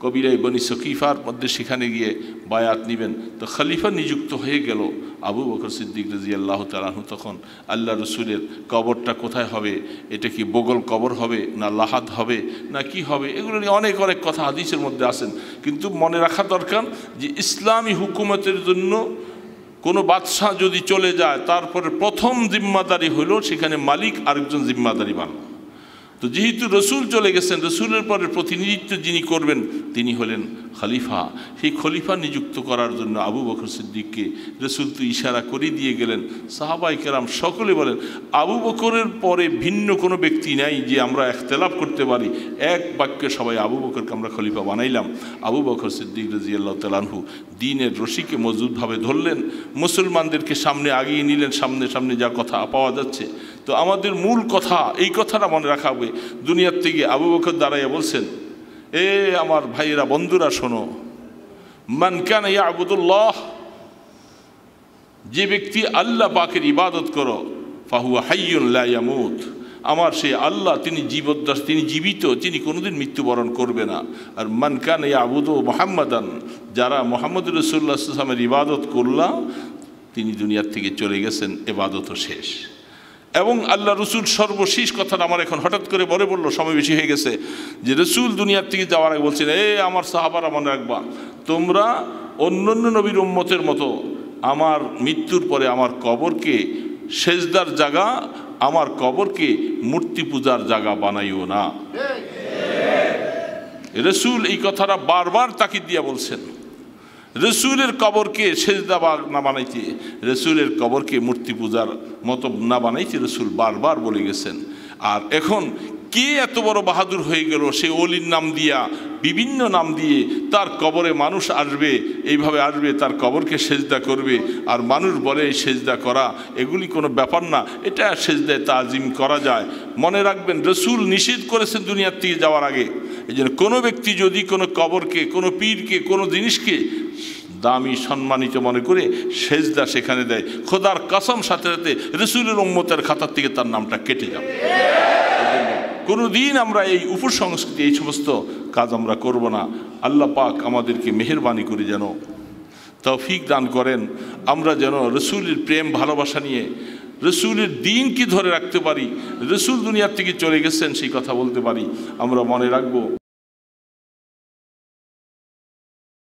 কবিরাই বনি সকিফার মধ্যে সেখানে গিয়ে বায়াত নিবেন তো খলিফা নিযুক্ত হয়ে গেল আবু বকর সিদ্দিক রাজি আল্লাহ তালাহু তখন আল্লাহ রসুলের কবরটা কোথায় হবে এটা কি বগল কবর হবে না লাহাদ হবে না কি হবে এগুলো নিয়ে অনেক অনেক কথা হাদিসের মধ্যে আসেন কিন্তু মনে রাখা দরকার যে ইসলামী হুকুমতের জন্য কোনো বাদশাহ যদি চলে যায় তারপরে প্রথম জিম্মাদারি হলো সেখানে মালিক আরেকজন জিম্মাদারি বানানো তো যেহেতু রসুল চলে গেছেন রসুলের পরে প্রতিনিধিত্ব যিনি করবেন তিনি হলেন খলিফা সেই খলিফা নিযুক্ত করার জন্য আবু বকর সিদ্দিককে রসুল তো ইশারা করে দিয়ে গেলেন সাহাবাই কেরাম সকলে বলেন আবু বকরের পরে ভিন্ন কোনো ব্যক্তি নাই যে আমরা একতলাপ করতে পারি এক বাক্যে সবাই আবু বকরকে আমরা খলিফা বানাইলাম আবু বকর সিদ্দিক রাজিয়াল্লাহ তালানহু দিনের রশিকে মজবুতভাবে ধরলেন মুসলমানদেরকে সামনে আগিয়ে নিলেন সামনে সামনে যা কথা পাওয়া যাচ্ছে তো আমাদের মূল কথা এই কথাটা মনে রাখা হবে দুনিয়ার থেকে আবু বকর দাঁড়াইয়া বলছেন এ আমার ভাইয়েরা বন্ধুরা শোনো মান কেন ইয়া আবুদুল্লাহ যে ব্যক্তি আল্লাহ পাকের ইবাদত করো ফাহুয়া হাইয়ুল্লা আমার সেই আল্লাহ তিনি জীবদ্দাস তিনি জীবিত তিনি কোনোদিন মৃত্যুবরণ করবে না আর মানকান ইয়া আবুদ মোহাম্মদান যারা মোহাম্মদ রসুল্লাহামের ইবাদত করলাম তিনি দুনিয়ার থেকে চলে গেছেন এবাদতও শেষ এবং আল্লাহ রসুল সর্বশেষ কথাটা আমার এখন হঠাৎ করে বলে বলল সময় বেশি হয়ে গেছে যে রসুল দুনিয়ার থেকে যাওয়ার আগে বলছেন এ আমার সাহাবার মনে রাখবা তোমরা অন্য অন্য নবীর উম্মতের মতো আমার মৃত্যুর পরে আমার কবরকে সেজদার জায়গা আমার কবরকে মূর্তি পূজার জায়গা বানাইও না রসুল এই কথাটা বারবার তাকিদ দিয়া বলছেন রসুলের কবরকে সেজদাবাগ না বানাইছে রসুলের কবরকে মূর্তি পূজার মতো না বানাইছে রসুল বারবার বলে গেছেন আর এখন কে এত বড় বাহাদুর হয়ে গেল সে অলির নাম দিয়া বিভিন্ন নাম দিয়ে তার কবরে মানুষ আসবে এইভাবে আসবে তার কবরকে সেজদা করবে আর মানুষ বলে এই সেজদা করা এগুলি কোনো ব্যাপার না এটা সেজদায় তাজিম করা যায় মনে রাখবেন রসুল নিষেধ করেছেন দুনিয়ার থেকে যাওয়ার আগে এই জন্য কোনো ব্যক্তি যদি কোনো কবরকে কোনো পীরকে কোনো জিনিসকে দামি সম্মানিত মনে করে সেজদা সেখানে দেয় খোদার কাসম সাথে সাথে রসুলের উম্মতের খাতার থেকে তার নামটা কেটে যাবে কোনো দিন আমরা এই উপসংস্কৃতি এই সমস্ত কাজ আমরা করব না আল্লাহ পাক আমাদেরকে মেহরবানি করে যেন তৌফিক দান করেন আমরা যেন রসুলের প্রেম ভালোবাসা নিয়ে রসুলের কি ধরে রাখতে পারি রসুল দুনিয়ার থেকে চলে গেছেন সেই কথা বলতে পারি আমরা মনে রাখবো